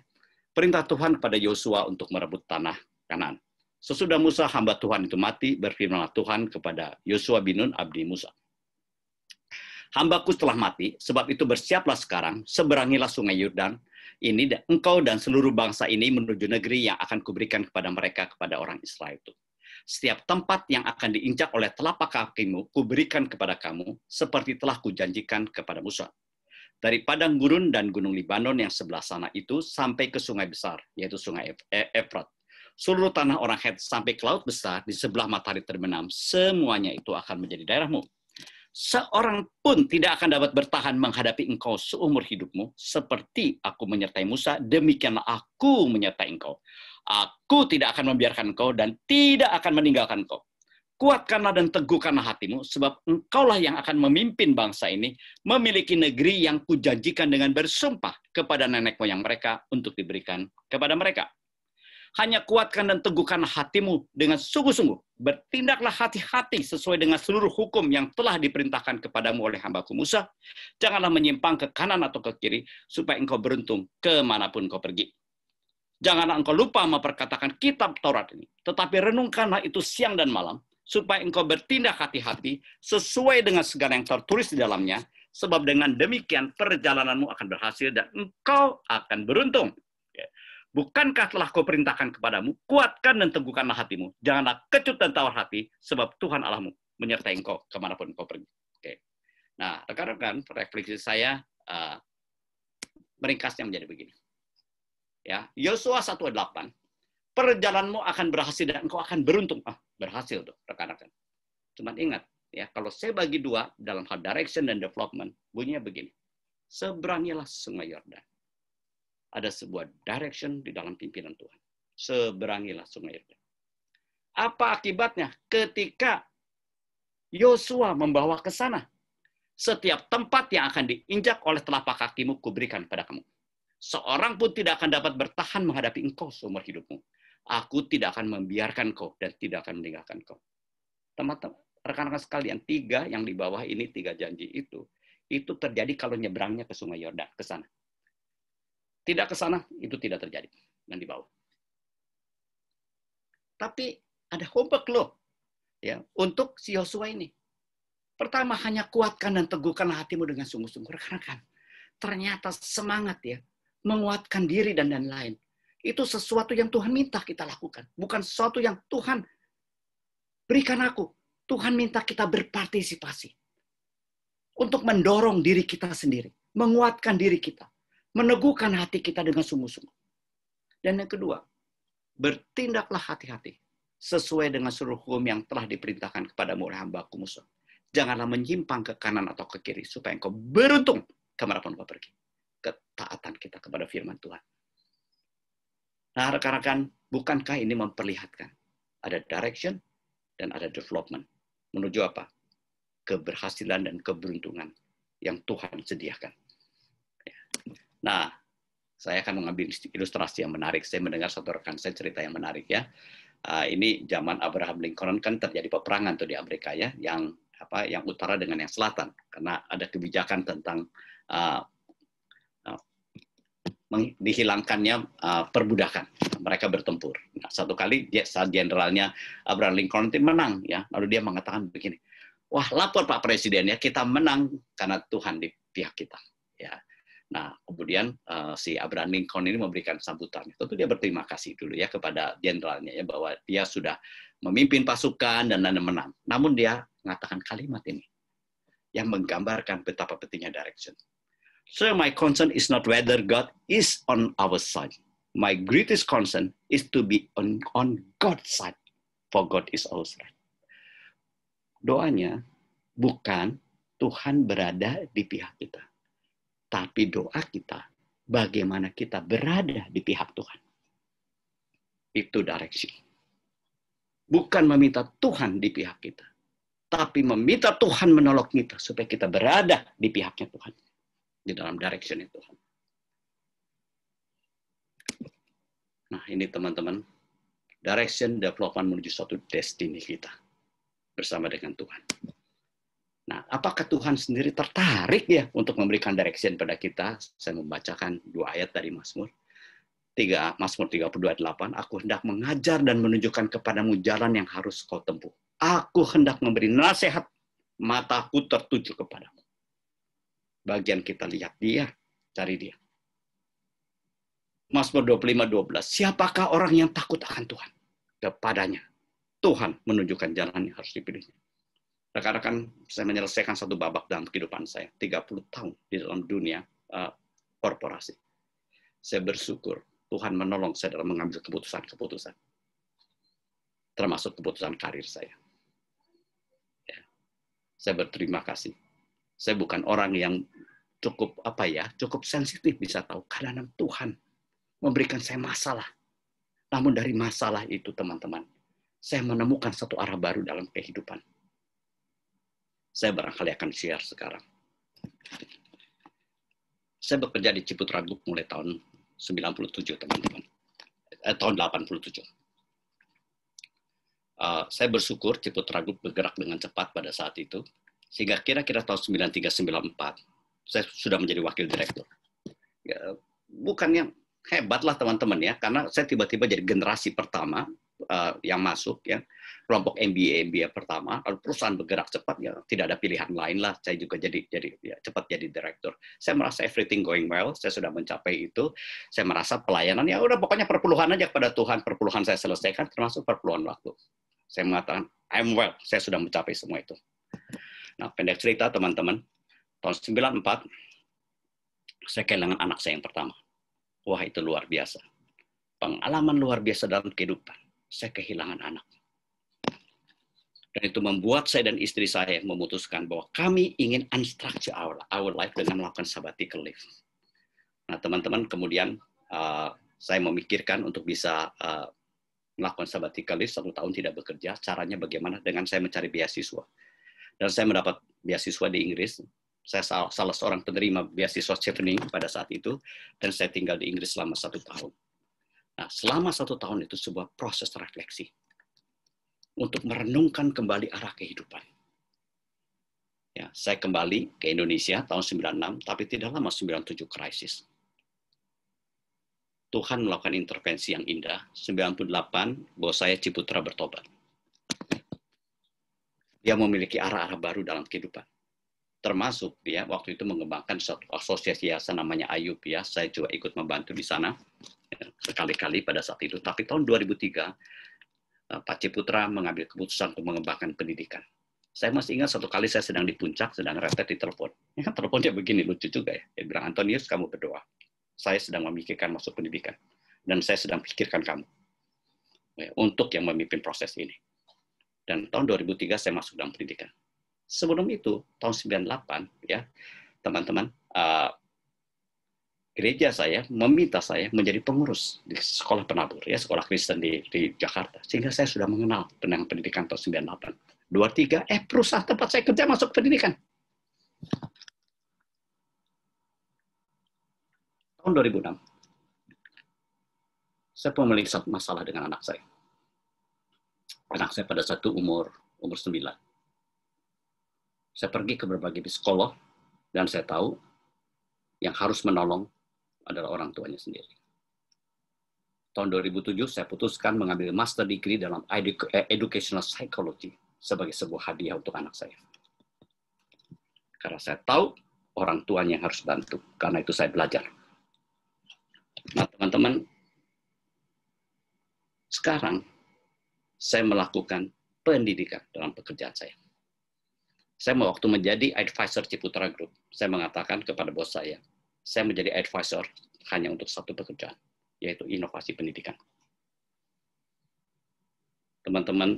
Perintah Tuhan kepada Yosua untuk merebut tanah Kanan. Sesudah Musa hamba Tuhan itu mati, berfirmanlah Tuhan kepada Yosua binun abdi Musa. Hambaku telah mati, sebab itu bersiaplah sekarang, seberangilah sungai Yordan, ini engkau dan seluruh bangsa ini menuju negeri yang akan kuberikan kepada mereka kepada orang Israel itu. Setiap tempat yang akan diinjak oleh telapak kakimu kuberikan kepada kamu seperti telah kujanjikan kepada Musa. Dari padang gurun dan gunung Libanon yang sebelah sana itu sampai ke sungai besar, yaitu sungai e-, Efrat. Seluruh tanah orang Het sampai ke laut besar di sebelah matahari terbenam, semuanya itu akan menjadi daerahmu seorang pun tidak akan dapat bertahan menghadapi engkau seumur hidupmu, seperti aku menyertai Musa, demikianlah aku menyertai engkau. Aku tidak akan membiarkan engkau dan tidak akan meninggalkan engkau. Kuatkanlah dan teguhkanlah hatimu, sebab engkaulah yang akan memimpin bangsa ini, memiliki negeri yang kujanjikan dengan bersumpah kepada nenek moyang mereka untuk diberikan kepada mereka hanya kuatkan dan teguhkan hatimu dengan sungguh-sungguh. Bertindaklah hati-hati sesuai dengan seluruh hukum yang telah diperintahkan kepadamu oleh hambaku Musa. Janganlah menyimpang ke kanan atau ke kiri, supaya engkau beruntung kemanapun kau pergi. Janganlah engkau lupa memperkatakan kitab Taurat ini, tetapi renungkanlah itu siang dan malam, supaya engkau bertindak hati-hati sesuai dengan segala yang tertulis di dalamnya, sebab dengan demikian perjalananmu akan berhasil dan engkau akan beruntung. Bukankah telah kau perintahkan kepadamu, kuatkan dan teguhkanlah hatimu. Janganlah kecut dan tawar hati, sebab Tuhan Allahmu menyertai engkau kemanapun engkau pergi. Oke. Nah, rekan-rekan, refleksi saya uh, eh, meringkasnya menjadi begini. Ya, Yosua ayat delapan Perjalananmu akan berhasil dan engkau akan beruntung. Ah, berhasil tuh, rekan-rekan. Cuman ingat, ya, kalau saya bagi dua dalam hal direction dan development, bunyinya begini. Seberangilah sungai Yordan ada sebuah direction di dalam pimpinan Tuhan. Seberangilah sungai Yordan. Apa akibatnya ketika Yosua membawa ke sana? Setiap tempat yang akan diinjak oleh telapak kakimu kuberikan pada kamu. Seorang pun tidak akan dapat bertahan menghadapi engkau seumur hidupmu. Aku tidak akan membiarkan kau dan tidak akan meninggalkan kau. Teman-teman, rekan-rekan sekalian, tiga yang di bawah ini, tiga janji itu, itu terjadi kalau nyebrangnya ke sungai Yordan, ke sana tidak ke sana, itu tidak terjadi. Yang di bawah. Tapi ada homework loh ya, untuk si Yosua ini. Pertama, hanya kuatkan dan teguhkan hatimu dengan sungguh-sungguh. Karena kan, ternyata semangat ya, menguatkan diri dan dan lain. Itu sesuatu yang Tuhan minta kita lakukan. Bukan sesuatu yang Tuhan berikan aku. Tuhan minta kita berpartisipasi. Untuk mendorong diri kita sendiri. Menguatkan diri kita meneguhkan hati kita dengan sungguh-sungguh. Dan yang kedua, bertindaklah hati-hati sesuai dengan seluruh hukum yang telah diperintahkan murah murah ku Musa. Janganlah menyimpang ke kanan atau ke kiri, supaya engkau beruntung kemanapun engkau pergi. Ketaatan kita kepada firman Tuhan. Nah, rekan-rekan, bukankah ini memperlihatkan ada direction dan ada development menuju apa? Keberhasilan dan keberuntungan yang Tuhan sediakan. Nah, saya akan mengambil ilustrasi yang menarik. Saya mendengar satu rekan saya cerita yang menarik ya. Ah, ini zaman Abraham Lincoln kan terjadi peperangan tuh di Amerika ya, yang apa, yang utara dengan yang selatan, karena ada kebijakan tentang uh, uh, dihilangkannya uh, perbudakan. Mereka bertempur. Nah, satu kali dia saat jenderalnya Abraham Lincoln itu menang ya, lalu dia mengatakan begini, wah lapor Pak Presiden ya kita menang karena Tuhan di pihak kita. Ya, Nah, kemudian uh, si Abraham Lincoln ini memberikan sambutannya. Tentu dia berterima kasih dulu ya kepada jenderalnya ya bahwa dia sudah memimpin pasukan dan menang. Namun dia mengatakan kalimat ini yang menggambarkan betapa pentingnya direction. So my concern is not whether God is on our side. My greatest concern is to be on, on God's side, for God is our side. Doanya bukan Tuhan berada di pihak kita tapi doa kita bagaimana kita berada di pihak Tuhan. Itu direksi. Bukan meminta Tuhan di pihak kita, tapi meminta Tuhan menolong kita supaya kita berada di pihaknya Tuhan. Di dalam directionnya Tuhan. Nah ini teman-teman, direction development menuju suatu destiny kita bersama dengan Tuhan. Nah, apakah Tuhan sendiri tertarik ya untuk memberikan direction pada kita? Saya membacakan dua ayat dari Mazmur. 3 Mazmur 328, aku hendak mengajar dan menunjukkan kepadamu jalan yang harus kau tempuh. Aku hendak memberi nasihat, mataku tertuju kepadamu. Bagian kita lihat dia, cari dia. Mazmur 25 12, siapakah orang yang takut akan Tuhan? Kepadanya Tuhan menunjukkan jalan yang harus dipilihnya Rekan-rekan, saya menyelesaikan satu babak dalam kehidupan saya, 30 tahun di dalam dunia uh, korporasi. Saya bersyukur Tuhan menolong saya dalam mengambil keputusan-keputusan, termasuk keputusan karir saya. Ya. Saya berterima kasih. Saya bukan orang yang cukup apa ya, cukup sensitif bisa tahu karena Tuhan memberikan saya masalah. Namun dari masalah itu teman-teman, saya menemukan satu arah baru dalam kehidupan saya barangkali akan share sekarang. Saya bekerja di Ciputra Group mulai tahun 97, teman-teman. Eh, tahun 87. Uh, eh, saya bersyukur Ciputra Group bergerak dengan cepat pada saat itu, sehingga kira-kira tahun 93-94, saya sudah menjadi wakil direktur. Ya, bukannya hebatlah teman-teman ya, karena saya tiba-tiba jadi generasi pertama Eh, yang masuk ya kelompok MBA MBA pertama kalau perusahaan bergerak cepat ya tidak ada pilihan lain lah saya juga jadi jadi ya, cepat jadi direktur saya merasa everything going well saya sudah mencapai itu saya merasa pelayanan ya udah pokoknya perpuluhan aja pada Tuhan perpuluhan saya selesaikan termasuk perpuluhan waktu saya mengatakan I'm well saya sudah mencapai semua itu nah pendek cerita teman-teman tahun 94 saya kehilangan anak saya yang pertama wah itu luar biasa pengalaman luar biasa dalam kehidupan saya kehilangan anak. Dan itu membuat saya dan istri saya memutuskan bahwa kami ingin unstructure our, our life dengan melakukan sabbatical leave. Nah, teman-teman, kemudian uh, saya memikirkan untuk bisa uh, melakukan sabbatical leave satu tahun tidak bekerja, caranya bagaimana dengan saya mencari beasiswa. Dan saya mendapat beasiswa di Inggris. Saya salah, salah seorang penerima beasiswa Chevening pada saat itu, dan saya tinggal di Inggris selama satu tahun. Nah, selama satu tahun itu sebuah proses refleksi untuk merenungkan kembali arah kehidupan. Ya, saya kembali ke Indonesia tahun 96, tapi tidak lama 97 krisis. Tuhan melakukan intervensi yang indah. 98, bahwa saya Ciputra bertobat. Dia memiliki arah-arah baru dalam kehidupan termasuk ya waktu itu mengembangkan satu asosiasi yayasan namanya Ayub ya saya juga ikut membantu di sana ya, sekali-kali pada saat itu tapi tahun 2003 eh, Pak Ciputra mengambil keputusan untuk mengembangkan pendidikan saya masih ingat satu kali saya sedang di puncak sedang retret di telepon ya, teleponnya begini lucu juga ya dia bilang Antonius kamu berdoa saya sedang memikirkan masuk pendidikan dan saya sedang pikirkan kamu ya, untuk yang memimpin proses ini dan tahun 2003 saya masuk dalam pendidikan sebelum itu tahun 98 ya teman-teman uh, gereja saya meminta saya menjadi pengurus di sekolah penabur ya sekolah Kristen di, di Jakarta sehingga saya sudah mengenal tentang pendidikan tahun 98 23 eh perusahaan tempat saya kerja masuk pendidikan tahun 2006 saya pun melihat masalah dengan anak saya anak saya pada satu umur umur 9 saya pergi ke berbagai psikolog dan saya tahu yang harus menolong adalah orang tuanya sendiri. Tahun 2007 saya putuskan mengambil master degree dalam eh, educational psychology sebagai sebuah hadiah untuk anak saya. Karena saya tahu orang tuanya yang harus bantu, karena itu saya belajar. Nah, teman-teman, sekarang saya melakukan pendidikan dalam pekerjaan saya. Saya waktu menjadi advisor Ciputra Group, saya mengatakan kepada bos saya, saya menjadi advisor hanya untuk satu pekerjaan, yaitu inovasi pendidikan. Teman-teman,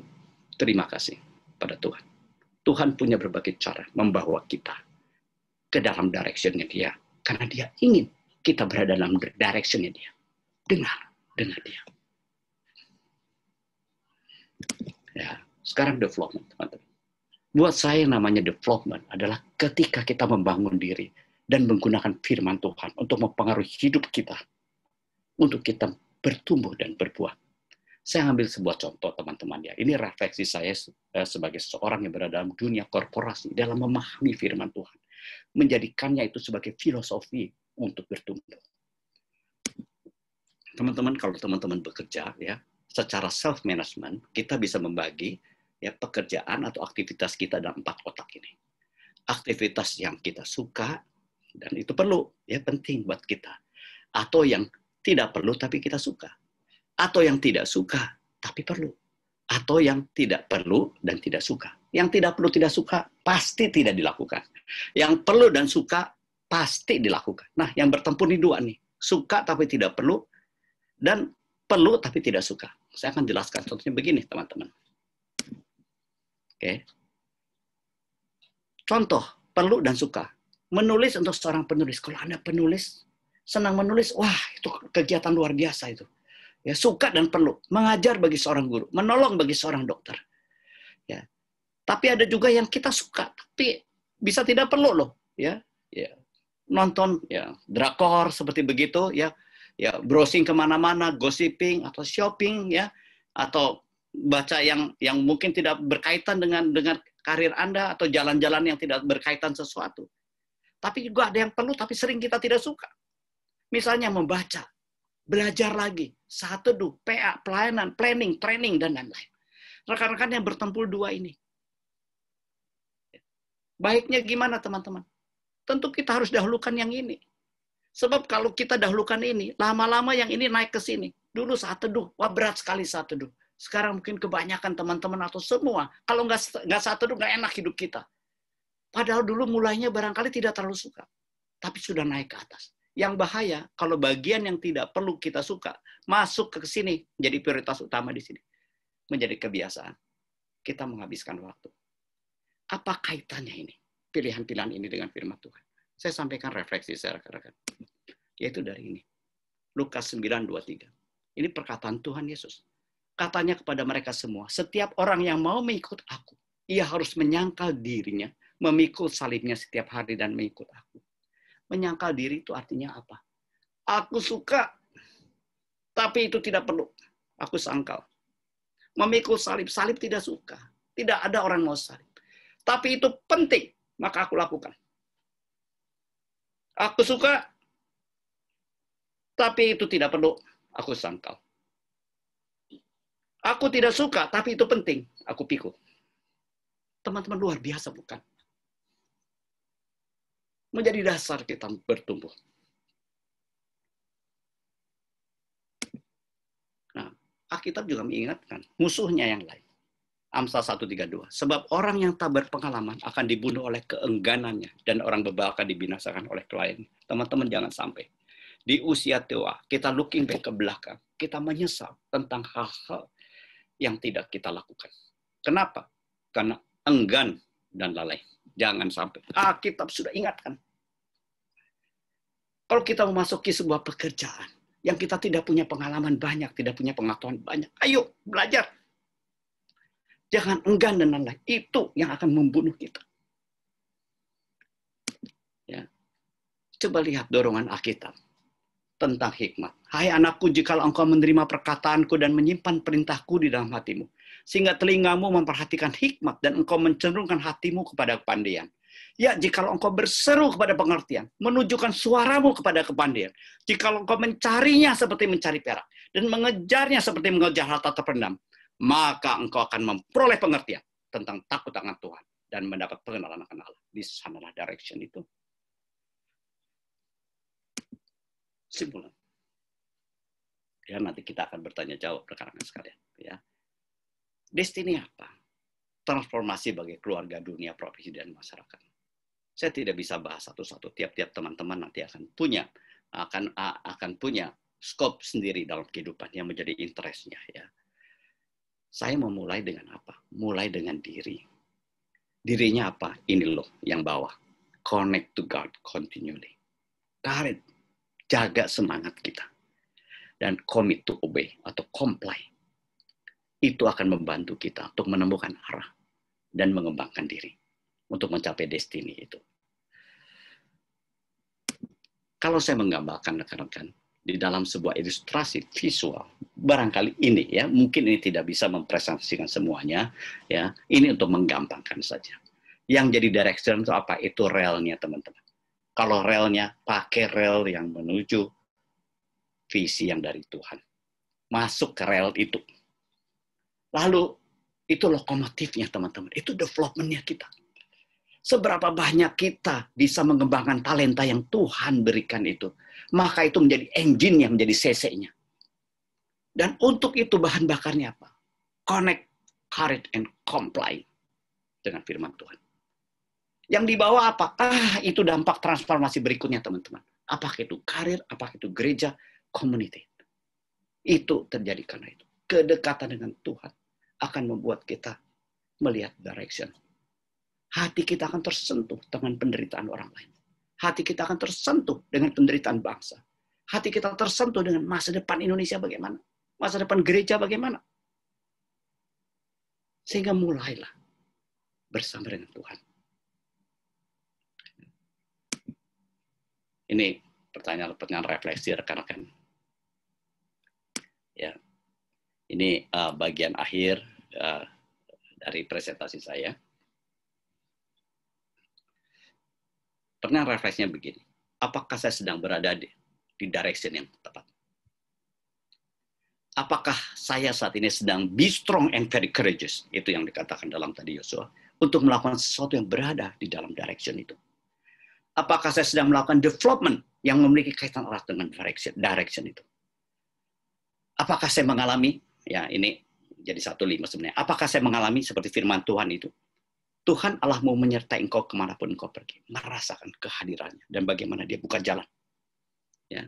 terima kasih pada Tuhan. Tuhan punya berbagai cara membawa kita ke dalam directionnya dia. Karena dia ingin kita berada dalam directionnya dia. Dengar, dengar dia. Ya, sekarang development, teman-teman. Buat saya yang namanya development adalah ketika kita membangun diri dan menggunakan firman Tuhan untuk mempengaruhi hidup kita. Untuk kita bertumbuh dan berbuah. Saya ambil sebuah contoh teman-teman ya. Ini refleksi saya eh, sebagai seorang yang berada dalam dunia korporasi dalam memahami firman Tuhan. Menjadikannya itu sebagai filosofi untuk bertumbuh. Teman-teman kalau teman-teman bekerja ya, secara self management kita bisa membagi ya pekerjaan atau aktivitas kita dalam empat kotak ini. Aktivitas yang kita suka dan itu perlu ya penting buat kita. Atau yang tidak perlu tapi kita suka. Atau yang tidak suka tapi perlu. Atau yang tidak perlu dan tidak suka. Yang tidak perlu tidak suka pasti tidak dilakukan. Yang perlu dan suka pasti dilakukan. Nah, yang bertempur di dua nih. Suka tapi tidak perlu dan perlu tapi tidak suka. Saya akan jelaskan contohnya begini, teman-teman. Okay. Contoh, perlu dan suka. Menulis untuk seorang penulis. Kalau Anda penulis, senang menulis, wah itu kegiatan luar biasa itu. Ya, suka dan perlu. Mengajar bagi seorang guru, menolong bagi seorang dokter. Ya. Tapi ada juga yang kita suka, tapi bisa tidak perlu loh. Ya, ya. Nonton ya, drakor seperti begitu, ya, ya browsing kemana-mana, gosiping atau shopping, ya, atau baca yang yang mungkin tidak berkaitan dengan dengan karir Anda atau jalan-jalan yang tidak berkaitan sesuatu. Tapi juga ada yang perlu tapi sering kita tidak suka. Misalnya membaca, belajar lagi, satu duh PA, pelayanan, planning, training, dan lain-lain. Rekan-rekan yang bertempur dua ini. Baiknya gimana teman-teman? Tentu kita harus dahulukan yang ini. Sebab kalau kita dahulukan ini, lama-lama yang ini naik ke sini. Dulu saat teduh, wah berat sekali saat teduh. Sekarang mungkin kebanyakan teman-teman atau semua, kalau nggak nggak satu itu nggak enak hidup kita. Padahal dulu mulainya barangkali tidak terlalu suka, tapi sudah naik ke atas. Yang bahaya kalau bagian yang tidak perlu kita suka masuk ke sini jadi prioritas utama di sini, menjadi kebiasaan. Kita menghabiskan waktu. Apa kaitannya ini? Pilihan-pilihan ini dengan firman Tuhan. Saya sampaikan refleksi saya rekan-rekan. Yaitu dari ini. Lukas 9:23. Ini perkataan Tuhan Yesus katanya kepada mereka semua, setiap orang yang mau mengikut aku, ia harus menyangkal dirinya, memikul salibnya setiap hari dan mengikut aku. Menyangkal diri itu artinya apa? Aku suka, tapi itu tidak perlu. Aku sangkal. Memikul salib, salib tidak suka. Tidak ada orang mau salib. Tapi itu penting, maka aku lakukan. Aku suka, tapi itu tidak perlu. Aku sangkal Aku tidak suka, tapi itu penting. Aku pikul. Teman-teman luar biasa bukan? Menjadi dasar kita bertumbuh. Nah, Alkitab juga mengingatkan musuhnya yang lain. Amsal 132. Sebab orang yang tak berpengalaman akan dibunuh oleh keengganannya dan orang bebal akan dibinasakan oleh klien. Teman-teman jangan sampai. Di usia tua, kita looking back ke belakang. Kita menyesal tentang hal-hal yang tidak kita lakukan. Kenapa? Karena enggan dan lalai. Jangan sampai. Ah, kitab sudah ingatkan. Kalau kita memasuki sebuah pekerjaan yang kita tidak punya pengalaman banyak, tidak punya pengetahuan banyak, ayo belajar. Jangan enggan dan lalai. Itu yang akan membunuh kita. Ya. Coba lihat dorongan Alkitab tentang hikmat. Hai anakku, jikalau engkau menerima perkataanku dan menyimpan perintahku di dalam hatimu, sehingga telingamu memperhatikan hikmat dan engkau mencenderungkan hatimu kepada kepandian, Ya, jikalau engkau berseru kepada pengertian, menunjukkan suaramu kepada kepandian, Jikalau engkau mencarinya seperti mencari perak, dan mengejarnya seperti mengejar harta terpendam, maka engkau akan memperoleh pengertian tentang takut tangan Tuhan dan mendapat pengenalan akan Allah. Di sanalah direction itu. Simpulan. Ya, nanti kita akan bertanya jawab rekan-rekan sekalian. Ya. Destiny apa? Transformasi bagi keluarga dunia, profesi, dan masyarakat. Saya tidak bisa bahas satu-satu. Tiap-tiap teman-teman nanti akan punya akan akan punya scope sendiri dalam kehidupan yang menjadi interestnya ya. Saya memulai dengan apa? Mulai dengan diri. Dirinya apa? Ini loh yang bawah. Connect to God continually. Karet jaga semangat kita. Dan commit to obey atau comply. Itu akan membantu kita untuk menemukan arah dan mengembangkan diri untuk mencapai destiny itu. Kalau saya menggambarkan rekan-rekan di dalam sebuah ilustrasi visual, barangkali ini ya, mungkin ini tidak bisa mempresentasikan semuanya ya. Ini untuk menggampangkan saja. Yang jadi direction itu apa? Itu realnya teman-teman kalau relnya, pakai rel yang menuju visi yang dari Tuhan. Masuk ke rel itu. Lalu, itu lokomotifnya teman-teman. Itu developmentnya kita. Seberapa banyak kita bisa mengembangkan talenta yang Tuhan berikan itu. Maka itu menjadi engine yang menjadi CC-nya. Dan untuk itu bahan bakarnya apa? Connect, courage, and comply dengan firman Tuhan. Yang dibawa apa? Ah, itu dampak transformasi berikutnya, teman-teman. Apakah itu karir, apakah itu gereja, community. Itu terjadi karena itu. Kedekatan dengan Tuhan akan membuat kita melihat direction. Hati kita akan tersentuh dengan penderitaan orang lain. Hati kita akan tersentuh dengan penderitaan bangsa. Hati kita tersentuh dengan masa depan Indonesia bagaimana. Masa depan gereja bagaimana. Sehingga mulailah bersama dengan Tuhan Ini pertanyaan-pertanyaan refleksi rekan-rekan. Ya, ini uh, bagian akhir uh, dari presentasi saya. Pernah refleksinya begini, apakah saya sedang berada di, di direction yang tepat? Apakah saya saat ini sedang be strong and very courageous? Itu yang dikatakan dalam tadi Yosua. Untuk melakukan sesuatu yang berada di dalam direction itu apakah saya sedang melakukan development yang memiliki kaitan erat dengan direction itu. Apakah saya mengalami, ya ini jadi satu lima sebenarnya, apakah saya mengalami seperti firman Tuhan itu, Tuhan Allah mau menyertai engkau kemanapun engkau pergi. Merasakan kehadirannya dan bagaimana dia buka jalan. Ya.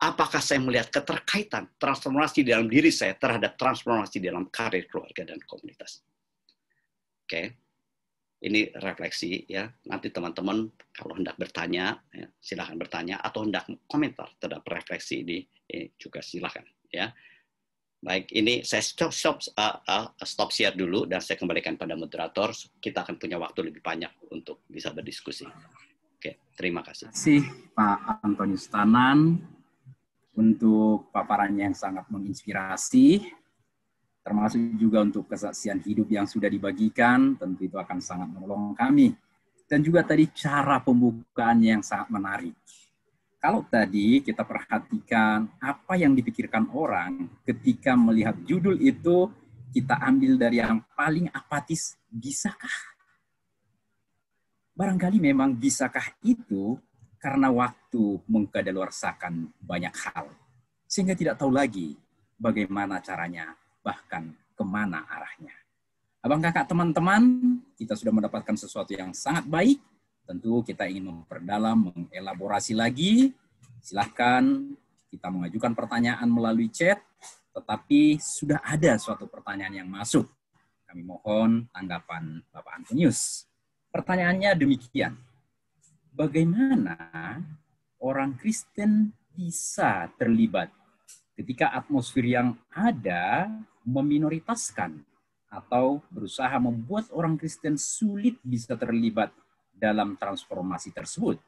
Apakah saya melihat keterkaitan transformasi dalam diri saya terhadap transformasi dalam karir keluarga dan komunitas? Oke. Okay ini refleksi ya. Nanti teman-teman kalau hendak bertanya, ya, silahkan bertanya atau hendak komentar terhadap refleksi ini eh, juga silahkan ya. Baik, ini saya stop, stop, uh, uh, stop share dulu dan saya kembalikan pada moderator. Kita akan punya waktu lebih banyak untuk bisa berdiskusi. Oke, terima kasih. Terima kasih Pak Antonius Tanan untuk paparannya yang sangat menginspirasi termasuk juga untuk kesaksian hidup yang sudah dibagikan, tentu itu akan sangat menolong kami. Dan juga tadi cara pembukaan yang sangat menarik. Kalau tadi kita perhatikan apa yang dipikirkan orang ketika melihat judul itu, kita ambil dari yang paling apatis, bisakah? Barangkali memang bisakah itu karena waktu mengkadaluarsakan banyak hal. Sehingga tidak tahu lagi bagaimana caranya bahkan kemana arahnya. Abang kakak teman-teman, kita sudah mendapatkan sesuatu yang sangat baik. Tentu kita ingin memperdalam, mengelaborasi lagi. Silahkan kita mengajukan pertanyaan melalui chat, tetapi sudah ada suatu pertanyaan yang masuk. Kami mohon tanggapan Bapak Antonius. Pertanyaannya demikian. Bagaimana orang Kristen bisa terlibat ketika atmosfer yang ada meminoritaskan atau berusaha membuat orang Kristen sulit bisa terlibat dalam transformasi tersebut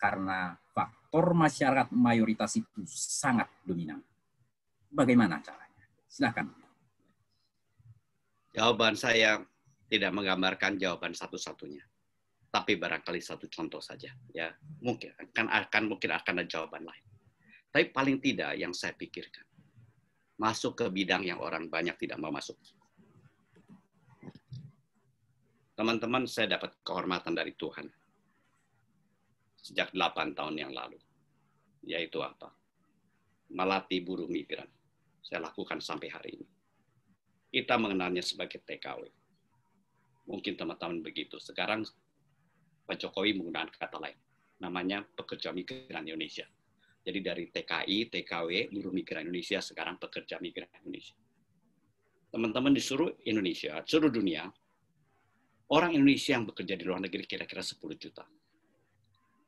karena faktor masyarakat mayoritas itu sangat dominan. Bagaimana caranya? Silakan. Jawaban saya tidak menggambarkan jawaban satu-satunya. Tapi barangkali satu contoh saja ya. Mungkin akan akan mungkin akan ada jawaban lain. Tapi paling tidak yang saya pikirkan, masuk ke bidang yang orang banyak tidak mau masuk. Teman-teman, saya dapat kehormatan dari Tuhan sejak 8 tahun yang lalu. Yaitu apa? Melatih buruh migran. Saya lakukan sampai hari ini. Kita mengenalnya sebagai TKW. Mungkin teman-teman begitu. Sekarang Pak Jokowi menggunakan kata lain. Namanya pekerja migran Indonesia jadi dari TKI, TKW, buruh migran Indonesia, sekarang pekerja migran Indonesia. Teman-teman di seluruh Indonesia, seluruh dunia, orang Indonesia yang bekerja di luar negeri kira-kira 10 juta.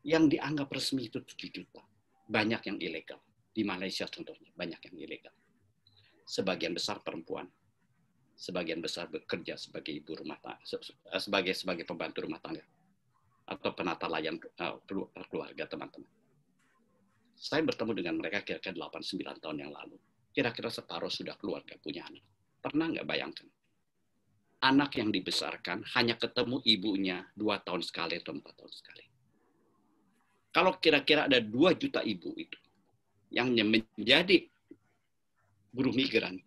Yang dianggap resmi itu 7 juta. Banyak yang ilegal. Di Malaysia contohnya, banyak yang ilegal. Sebagian besar perempuan, sebagian besar bekerja sebagai ibu rumah tangga, eh, sebagai sebagai pembantu rumah tangga atau penata layan eh, keluarga teman-teman saya bertemu dengan mereka kira-kira 8-9 tahun yang lalu. Kira-kira separuh sudah keluarga punya anak. Pernah nggak bayangkan? Anak yang dibesarkan hanya ketemu ibunya dua tahun sekali atau empat tahun sekali. Kalau kira-kira ada dua juta ibu itu yang menjadi buruh migran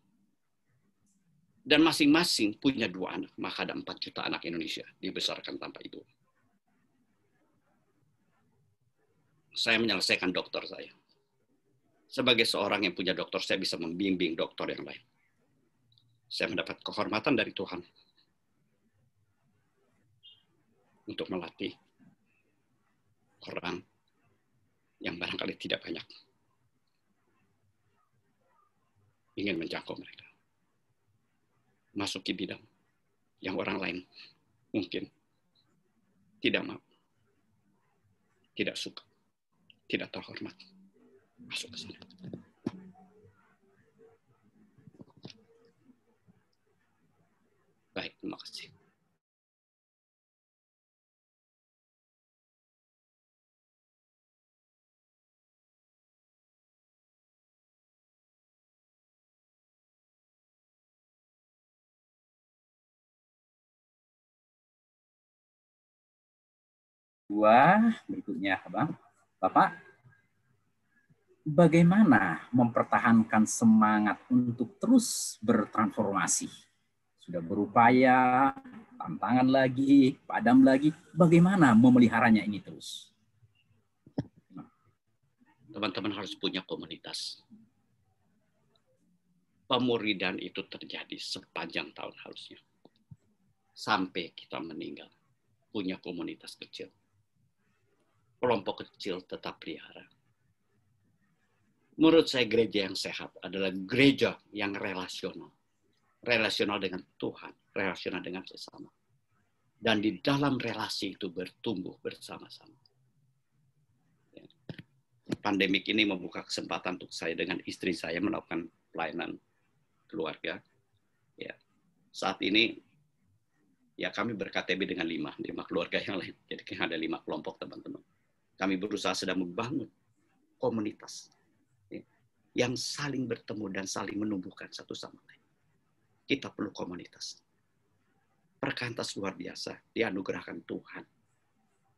dan masing-masing punya dua anak, maka ada empat juta anak Indonesia dibesarkan tanpa ibu. saya menyelesaikan dokter saya. Sebagai seorang yang punya dokter, saya bisa membimbing dokter yang lain. Saya mendapat kehormatan dari Tuhan untuk melatih orang yang barangkali tidak banyak ingin menjangkau mereka. Masuki bidang yang orang lain mungkin tidak mau, tidak suka tidak terhormat masuk ke sana. Baik, terima kasih. Dua, berikutnya, Abang. Bapak, bagaimana mempertahankan semangat untuk terus bertransformasi? Sudah berupaya, tantangan lagi, padam lagi, bagaimana memeliharanya ini terus? Teman-teman harus punya komunitas. Pemuridan itu terjadi sepanjang tahun harusnya. Sampai kita meninggal. Punya komunitas kecil kelompok kecil tetap pelihara. Menurut saya gereja yang sehat adalah gereja yang relasional. Relasional dengan Tuhan, relasional dengan sesama. Dan di dalam relasi itu bertumbuh bersama-sama. Ya. Pandemik ini membuka kesempatan untuk saya dengan istri saya melakukan pelayanan keluarga. Ya. Saat ini ya kami berKTB dengan lima, lima keluarga yang lain. Jadi ada lima kelompok teman-teman kami berusaha sedang membangun komunitas ya, yang saling bertemu dan saling menumbuhkan satu sama lain. Kita perlu komunitas. Perkantas luar biasa, dianugerahkan Tuhan.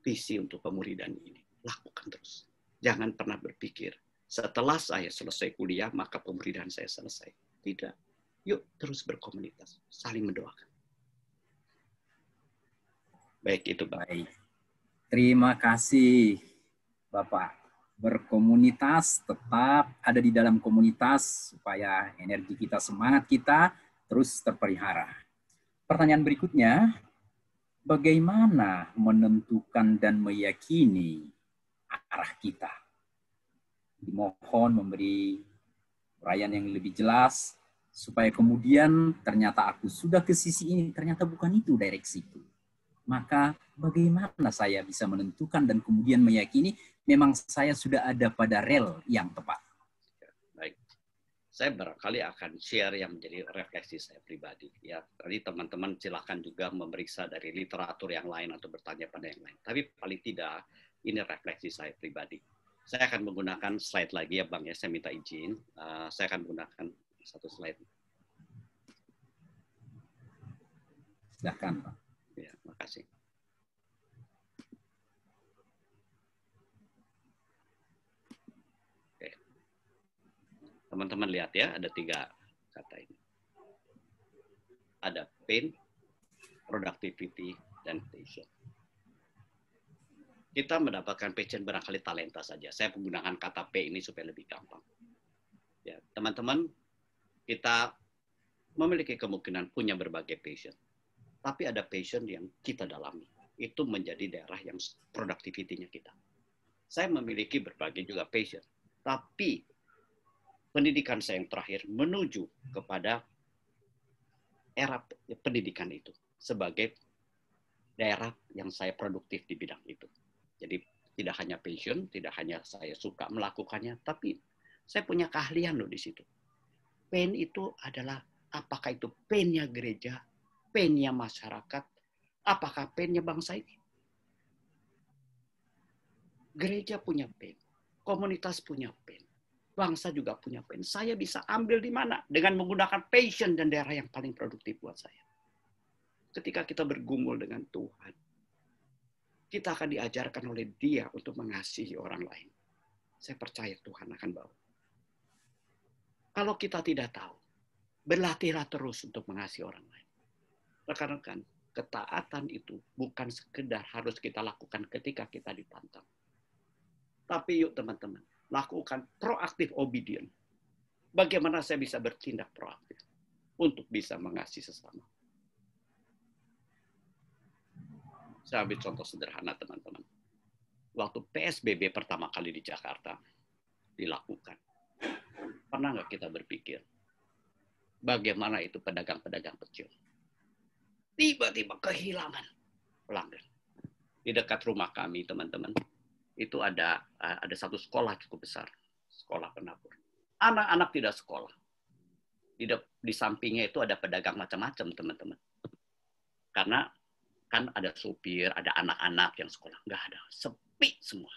Visi untuk pemuridan ini, lakukan terus. Jangan pernah berpikir, setelah saya selesai kuliah, maka pemuridan saya selesai. Tidak. Yuk terus berkomunitas, saling mendoakan. Baik itu Baik. Terima kasih Bapak berkomunitas, tetap ada di dalam komunitas supaya energi kita, semangat kita terus terpelihara. Pertanyaan berikutnya, bagaimana menentukan dan meyakini arah kita? Dimohon memberi rayan yang lebih jelas supaya kemudian ternyata aku sudah ke sisi ini, ternyata bukan itu direksiku maka bagaimana saya bisa menentukan dan kemudian meyakini memang saya sudah ada pada rel yang tepat? Ya, baik, saya barangkali akan share yang menjadi refleksi saya pribadi. Ya, tadi teman-teman silakan juga memeriksa dari literatur yang lain atau bertanya pada yang lain. Tapi paling tidak ini refleksi saya pribadi. Saya akan menggunakan slide lagi ya Bang ya, saya minta izin. Uh, saya akan menggunakan satu slide. Silahkan Pak kasih. Teman-teman lihat ya, ada tiga kata ini. Ada pain, productivity, dan passion. Kita mendapatkan passion barangkali talenta saja. Saya menggunakan kata P ini supaya lebih gampang. Ya, teman-teman, kita memiliki kemungkinan punya berbagai passion tapi ada passion yang kita dalami. Itu menjadi daerah yang produktivitinya kita. Saya memiliki berbagai juga passion, tapi pendidikan saya yang terakhir menuju kepada era pendidikan itu sebagai daerah yang saya produktif di bidang itu. Jadi tidak hanya passion, tidak hanya saya suka melakukannya, tapi saya punya keahlian loh di situ. Pain itu adalah apakah itu painnya gereja pennya masyarakat, apakah pennya bangsa ini? Gereja punya pen, komunitas punya pen, bangsa juga punya pen. Saya bisa ambil di mana dengan menggunakan passion dan daerah yang paling produktif buat saya. Ketika kita bergumul dengan Tuhan, kita akan diajarkan oleh Dia untuk mengasihi orang lain. Saya percaya Tuhan akan bawa. Kalau kita tidak tahu, berlatihlah terus untuk mengasihi orang lain rekan-rekan, ketaatan itu bukan sekedar harus kita lakukan ketika kita ditantang. Tapi yuk teman-teman, lakukan proaktif obedient. Bagaimana saya bisa bertindak proaktif untuk bisa mengasihi sesama. Saya ambil contoh sederhana teman-teman. Waktu PSBB pertama kali di Jakarta dilakukan, pernah nggak kita berpikir bagaimana itu pedagang-pedagang kecil? -pedagang tiba-tiba kehilangan pelanggan. Di dekat rumah kami, teman-teman, itu ada eh, ada satu sekolah cukup besar, sekolah penabur. Anak-anak tidak sekolah. Di, de, di sampingnya itu ada pedagang macam-macam, teman-teman. Karena kan ada supir, ada anak-anak yang sekolah. Nggak ada. Sepi semua.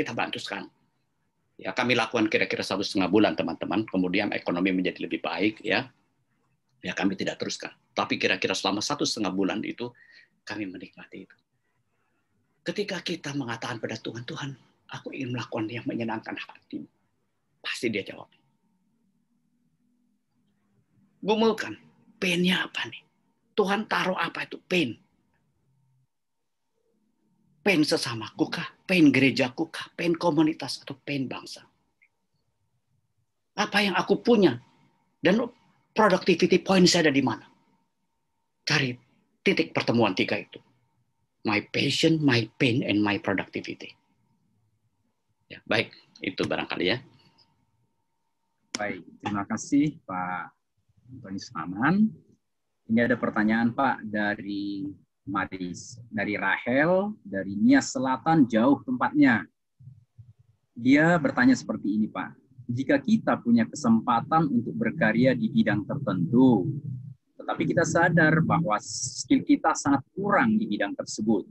kita bantu sekarang. Ya, kami lakukan kira-kira satu setengah bulan, teman-teman. Kemudian ekonomi menjadi lebih baik, ya. Ya, kami tidak teruskan. Tapi kira-kira selama satu setengah bulan itu, kami menikmati itu. Ketika kita mengatakan pada Tuhan, Tuhan, aku ingin melakukan yang menyenangkan hatimu. Pasti dia jawab. Gumulkan, painnya apa nih? Tuhan taruh apa itu? Pain. Pain sesamaku kah? Pain gerejaku kah? Pain komunitas atau pain bangsa? Apa yang aku punya? Dan productivity point saya ada di mana? Cari titik pertemuan tiga itu. My passion, my pain, and my productivity. Ya, baik, itu barangkali ya. Baik, terima kasih Pak Tony Selaman. Ini ada pertanyaan Pak dari Maris. Dari Rahel, dari Nias Selatan, jauh tempatnya. Dia bertanya seperti ini, Pak. Jika kita punya kesempatan untuk berkarya di bidang tertentu, tetapi kita sadar bahwa skill kita sangat kurang di bidang tersebut,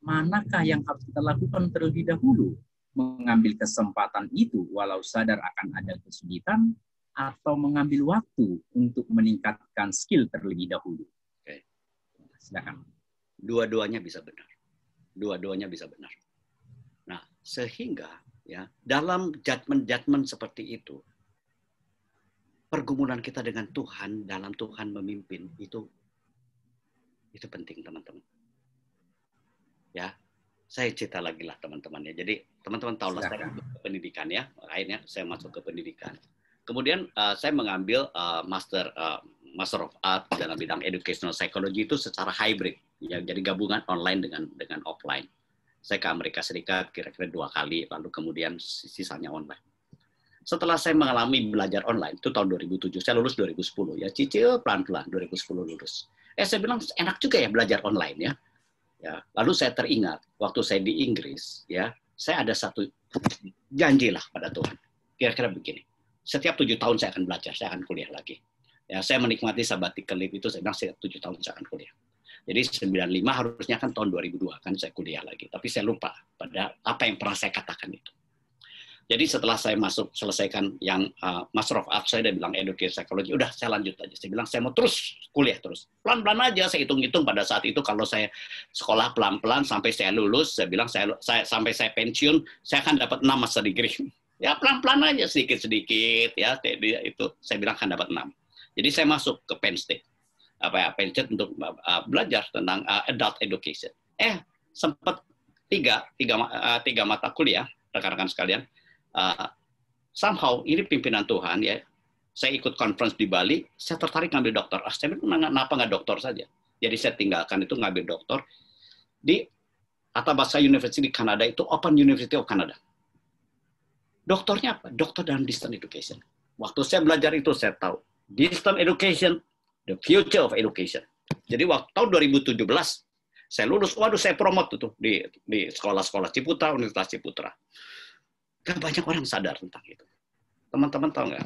manakah yang harus kita lakukan terlebih dahulu? Mengambil kesempatan itu, walau sadar akan ada kesulitan, atau mengambil waktu untuk meningkatkan skill terlebih dahulu? Oke. Silakan dua-duanya bisa benar. Dua-duanya bisa benar. Nah, sehingga ya dalam judgment-judgment seperti itu pergumulan kita dengan Tuhan dalam Tuhan memimpin itu itu penting teman-teman. Ya, saya cerita lagi lah teman-teman ya. Jadi teman-teman tahu lah saya ke pendidikan ya. Akhirnya saya masuk ke pendidikan. Kemudian uh, saya mengambil uh, master uh, master of art dalam bidang educational psychology itu secara hybrid ya jadi gabungan online dengan dengan offline. Saya ke Amerika Serikat kira-kira dua kali, lalu kemudian sisanya online. Setelah saya mengalami belajar online, itu tahun 2007, saya lulus 2010 ya, cicil pelan-pelan 2010 lulus. Eh saya bilang enak juga ya belajar online ya. Ya, lalu saya teringat waktu saya di Inggris ya, saya ada satu janji lah pada Tuhan. Kira-kira begini. Setiap tujuh tahun saya akan belajar, saya akan kuliah lagi. Ya, saya menikmati sabatikelip itu, saya bilang setiap tujuh tahun saya akan kuliah jadi 95 harusnya kan tahun 2002 kan saya kuliah lagi, tapi saya lupa pada apa yang pernah saya katakan itu. Jadi setelah saya masuk selesaikan yang uh, Master of Arts saya udah bilang education eh, psychology, udah saya lanjut aja. Saya bilang saya mau terus kuliah terus. Pelan-pelan aja saya hitung-hitung pada saat itu kalau saya sekolah pelan-pelan sampai saya lulus, saya bilang saya, saya sampai saya pensiun, saya akan dapat 6 master degree. ya pelan-pelan aja sedikit-sedikit ya itu saya bilang akan dapat enam. Jadi saya masuk ke Penn State apa ya, pencet untuk uh, belajar tentang uh, adult education. Eh, sempat tiga, tiga, uh, tiga mata kuliah, rekan-rekan sekalian, uh, somehow ini pimpinan Tuhan ya, saya ikut conference di Bali, saya tertarik ngambil dokter. Ah, saya bilang, kenapa nggak dokter saja? Jadi saya tinggalkan itu ngambil dokter. Di bahasa University di Kanada itu Open University of Canada. Dokternya apa? Dokter dalam distance education. Waktu saya belajar itu, saya tahu distance education The Future of Education. Jadi waktu tahun 2017 saya lulus, waduh saya promote tuh di di sekolah-sekolah Ciputra, Universitas Ciputra. Gak banyak orang sadar tentang itu. Teman-teman tahu nggak?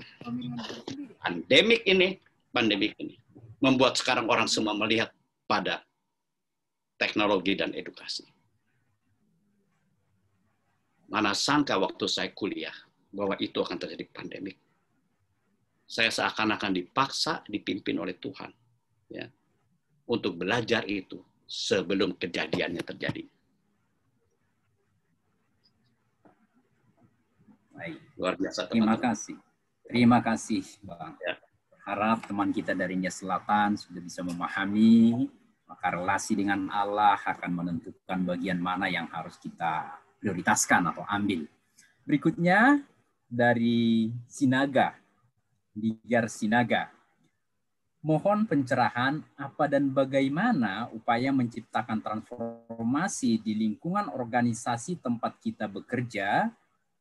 Pandemik ini, pandemik ini membuat sekarang orang semua melihat pada teknologi dan edukasi. Mana sangka waktu saya kuliah bahwa itu akan terjadi pandemik saya seakan-akan dipaksa dipimpin oleh Tuhan ya untuk belajar itu sebelum kejadiannya terjadi. Baik. Luar biasa teman. Terima kasih. Terima kasih, Bang. Ya. Harap teman kita dari Nia Selatan sudah bisa memahami maka relasi dengan Allah akan menentukan bagian mana yang harus kita prioritaskan atau ambil. Berikutnya dari Sinaga Digar Sinaga. Mohon pencerahan apa dan bagaimana upaya menciptakan transformasi di lingkungan organisasi tempat kita bekerja,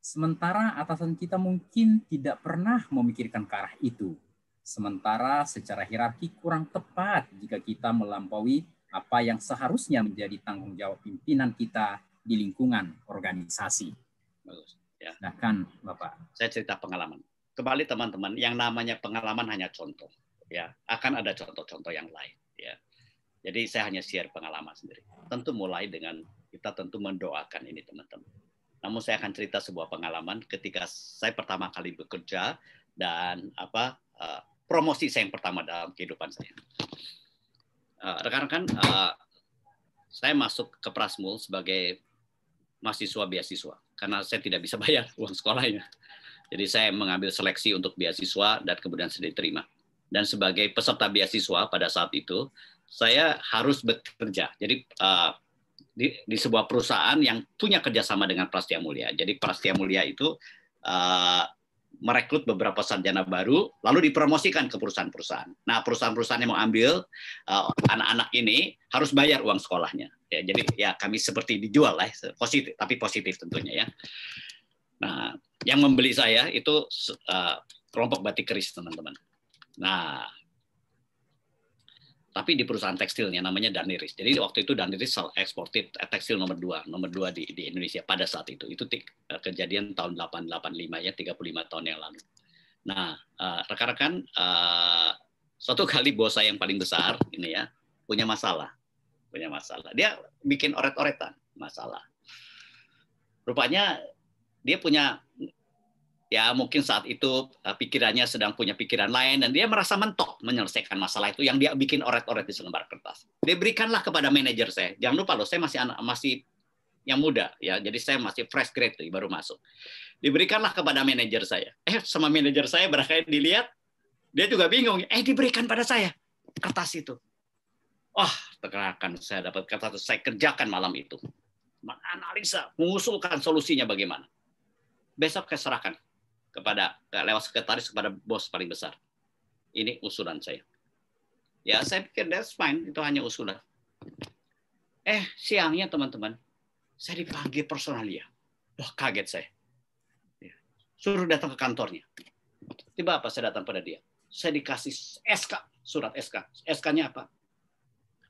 sementara atasan kita mungkin tidak pernah memikirkan ke arah itu. Sementara secara hierarki kurang tepat jika kita melampaui apa yang seharusnya menjadi tanggung jawab pimpinan kita di lingkungan organisasi. Bagus. Ya. Silahkan Bapak. Saya cerita pengalaman kembali teman-teman, yang namanya pengalaman hanya contoh. Ya, akan ada contoh-contoh yang lain. Ya. Jadi saya hanya share pengalaman sendiri. Tentu mulai dengan kita tentu mendoakan ini teman-teman. Namun saya akan cerita sebuah pengalaman ketika saya pertama kali bekerja dan apa uh, promosi saya yang pertama dalam kehidupan saya. Eh, rekan-rekan, uh, uh, saya masuk ke Prasmul sebagai mahasiswa beasiswa karena saya tidak bisa bayar uang sekolahnya jadi saya mengambil seleksi untuk beasiswa dan kemudian saya diterima. Dan sebagai peserta beasiswa pada saat itu, saya harus bekerja. Jadi uh, di, di sebuah perusahaan yang punya kerjasama dengan Prastia Mulia. Jadi Prastia Mulia itu uh, merekrut beberapa sarjana baru, lalu dipromosikan ke perusahaan-perusahaan. Nah, perusahaan-perusahaan yang mau ambil eh, anak-anak uh, ini harus bayar uang sekolahnya. Ya, jadi ya kami seperti dijual lah, positif, tapi positif tentunya ya. Nah, yang membeli saya itu uh, kelompok batik keris teman-teman. Nah, tapi di perusahaan tekstilnya namanya Daniris. Jadi waktu itu Daniris eksportir eh, tekstil nomor dua, nomor dua di, di Indonesia pada saat itu. Itu tik, eh, kejadian tahun 885 ya, 35 tahun yang lalu. Nah, rekan-rekan, uh, uh, suatu kali bos saya yang paling besar ini ya punya masalah, punya masalah. Dia bikin oret-oretan masalah. Rupanya dia punya ya mungkin saat itu eh, pikirannya sedang punya pikiran lain dan dia merasa mentok menyelesaikan masalah itu yang dia bikin oret-oret di selembar kertas. Dia berikanlah kepada manajer saya. Jangan lupa loh, saya masih anak masih yang muda ya, jadi saya masih fresh grade tuh, baru masuk. Diberikanlah kepada manajer saya. Eh, sama manajer saya berakhir dilihat, dia juga bingung. Eh, diberikan pada saya kertas itu. Wah, oh, tergerakkan saya dapat kertas itu. Saya kerjakan malam itu. Menganalisa, mengusulkan solusinya bagaimana. Besok saya serahkan kepada eh, lewat sekretaris kepada bos paling besar. Ini usulan saya. Ya, saya pikir that's fine, itu hanya usulan. Eh, siangnya teman-teman, saya dipanggil personalia. Wah, kaget saya. Ya, suruh datang ke kantornya. Tiba apa saya datang pada dia? Saya dikasih SK, surat SK. SK-nya apa?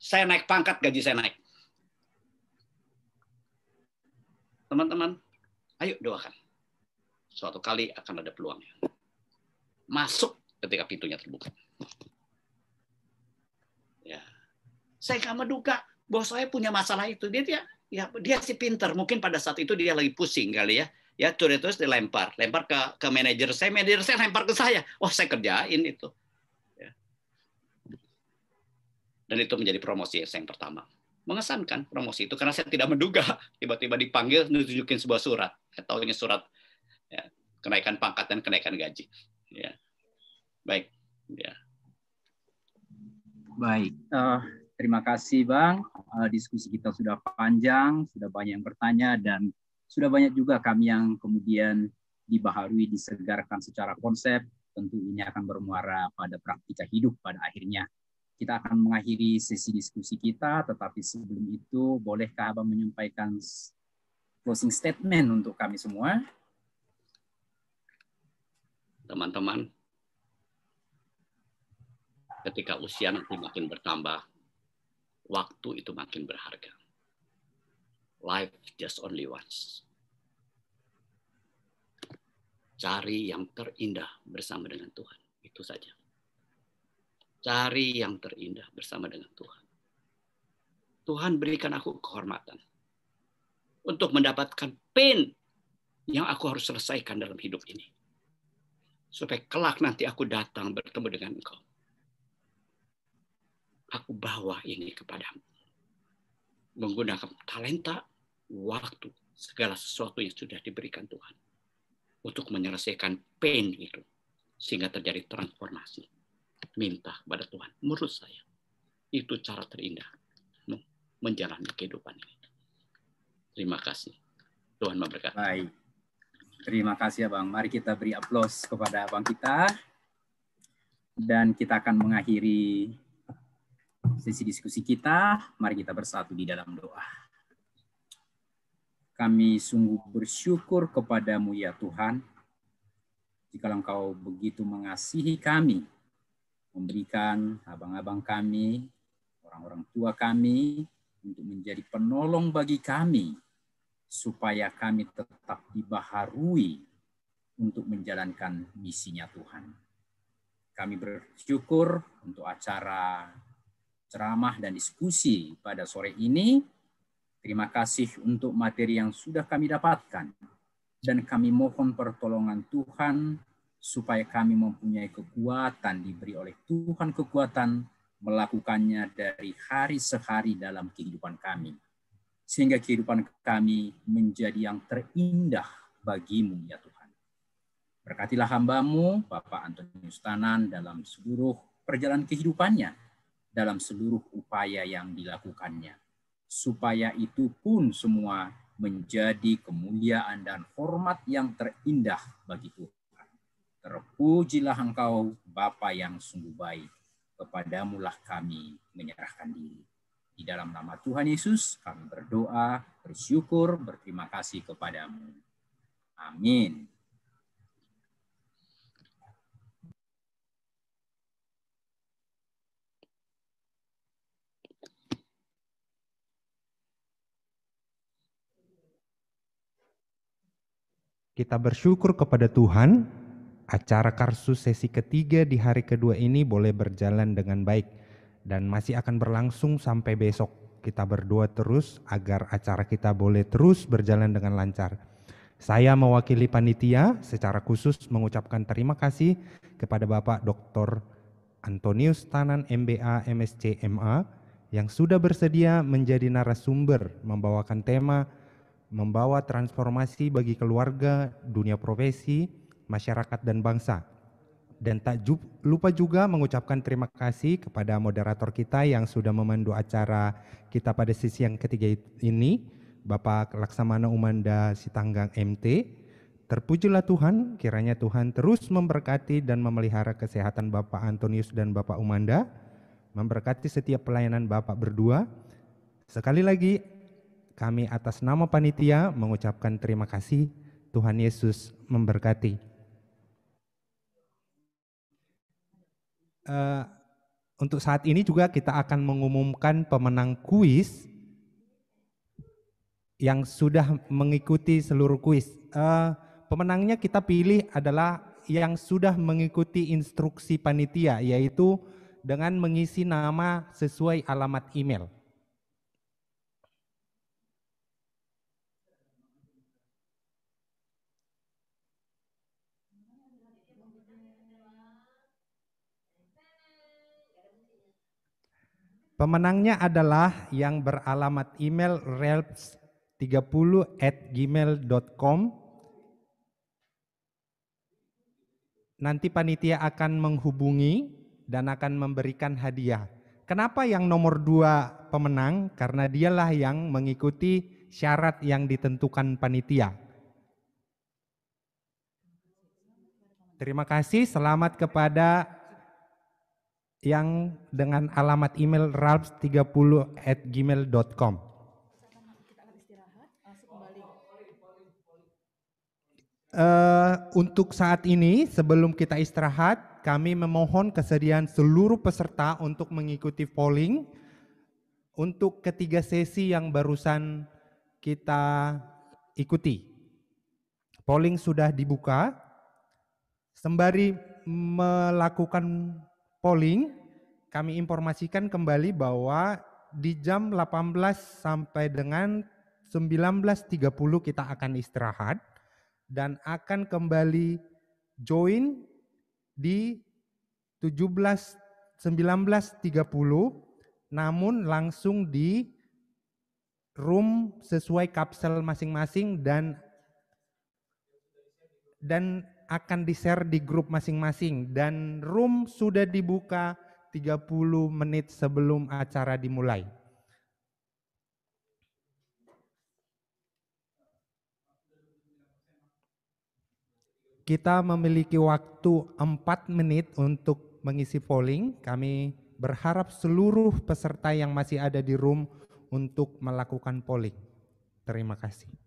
Saya naik pangkat, gaji saya naik. Teman-teman, ayo doakan suatu kali akan ada peluangnya. Masuk ketika pintunya terbuka. Ya. Saya nggak menduga bahwa saya punya masalah itu. Dia dia ya dia sih pinter. Mungkin pada saat itu dia lagi pusing kali ya. Ya terus dilempar, lempar ke ke manajer saya, manajer saya lempar ke saya. Oh saya kerjain itu. Ya. Dan itu menjadi promosi saya yang pertama mengesankan promosi itu karena saya tidak menduga tiba-tiba dipanggil nunjukin sebuah surat atau ini surat ya, kenaikan pangkat dan kenaikan gaji. Ya. Baik. Ya. Baik. Uh, terima kasih Bang. Uh, diskusi kita sudah panjang, sudah banyak yang bertanya dan sudah banyak juga kami yang kemudian dibaharui, disegarkan secara konsep. Tentu ini akan bermuara pada praktika hidup pada akhirnya. Kita akan mengakhiri sesi diskusi kita, tetapi sebelum itu bolehkah Abang menyampaikan closing statement untuk kami semua? teman-teman ketika usia nanti makin bertambah waktu itu makin berharga life just only once cari yang terindah bersama dengan Tuhan itu saja cari yang terindah bersama dengan Tuhan Tuhan berikan aku kehormatan untuk mendapatkan pain yang aku harus selesaikan dalam hidup ini supaya kelak nanti aku datang bertemu dengan engkau. Aku bawa ini kepadamu. Menggunakan talenta, waktu, segala sesuatu yang sudah diberikan Tuhan. Untuk menyelesaikan pain itu. Sehingga terjadi transformasi. Minta kepada Tuhan. Menurut saya, itu cara terindah menjalani kehidupan ini. Terima kasih. Tuhan memberkati. Baik. Terima kasih ya Bang. Mari kita beri aplaus kepada Bang kita. Dan kita akan mengakhiri sesi diskusi kita. Mari kita bersatu di dalam doa. Kami sungguh bersyukur kepadamu ya Tuhan. Jika engkau begitu mengasihi kami, memberikan abang-abang kami, orang-orang tua kami, untuk menjadi penolong bagi kami supaya kami tetap dibaharui untuk menjalankan misinya Tuhan. Kami bersyukur untuk acara ceramah dan diskusi pada sore ini. Terima kasih untuk materi yang sudah kami dapatkan. Dan kami mohon pertolongan Tuhan supaya kami mempunyai kekuatan, diberi oleh Tuhan kekuatan melakukannya dari hari sehari dalam kehidupan kami sehingga kehidupan kami menjadi yang terindah bagimu ya Tuhan. Berkatilah hambamu, Bapak Antonius Tanan dalam seluruh perjalanan kehidupannya, dalam seluruh upaya yang dilakukannya. Supaya itu pun semua menjadi kemuliaan dan hormat yang terindah bagi Tuhan. Terpujilah engkau Bapa yang sungguh baik. Kepadamulah kami menyerahkan diri. Di dalam nama Tuhan Yesus, kami berdoa, bersyukur, berterima kasih kepadamu. Amin. Kita bersyukur kepada Tuhan, acara Karsus sesi ketiga di hari kedua ini boleh berjalan dengan baik dan masih akan berlangsung sampai besok. Kita berdoa terus agar acara kita boleh terus berjalan dengan lancar. Saya mewakili panitia secara khusus mengucapkan terima kasih kepada Bapak Dr. Antonius Tanan MBA MSC MA yang sudah bersedia menjadi narasumber membawakan tema membawa transformasi bagi keluarga, dunia profesi, masyarakat dan bangsa dan tak lupa juga mengucapkan terima kasih kepada moderator kita yang sudah memandu acara kita pada sisi yang ketiga ini, Bapak Laksamana Umanda Sitanggang MT. Terpujilah Tuhan, kiranya Tuhan terus memberkati dan memelihara kesehatan Bapak Antonius dan Bapak Umanda, memberkati setiap pelayanan Bapak berdua. Sekali lagi, kami atas nama panitia mengucapkan terima kasih. Tuhan Yesus memberkati. Eh, untuk saat ini juga kita akan mengumumkan pemenang kuis yang sudah mengikuti seluruh kuis. Uh, pemenangnya kita pilih adalah yang sudah mengikuti instruksi panitia, yaitu dengan mengisi nama sesuai alamat email. Pemenangnya adalah yang beralamat email relps30 at gmail.com. Nanti panitia akan menghubungi dan akan memberikan hadiah. Kenapa yang nomor dua pemenang? Karena dialah yang mengikuti syarat yang ditentukan panitia. Terima kasih, selamat kepada yang dengan alamat email ralps30 at gmail.com. Uh, eh, untuk saat ini sebelum kita istirahat kami memohon kesediaan seluruh peserta untuk mengikuti polling untuk ketiga sesi yang barusan kita ikuti. Polling sudah dibuka. Sembari melakukan polling, kami informasikan kembali bahwa di jam 18 sampai dengan 19.30 kita akan istirahat dan akan kembali join di 17.19.30 namun langsung di room sesuai kapsel masing-masing dan dan akan di-share di grup masing-masing dan room sudah dibuka 30 menit sebelum acara dimulai. Kita memiliki waktu 4 menit untuk mengisi polling. Kami berharap seluruh peserta yang masih ada di room untuk melakukan polling. Terima kasih.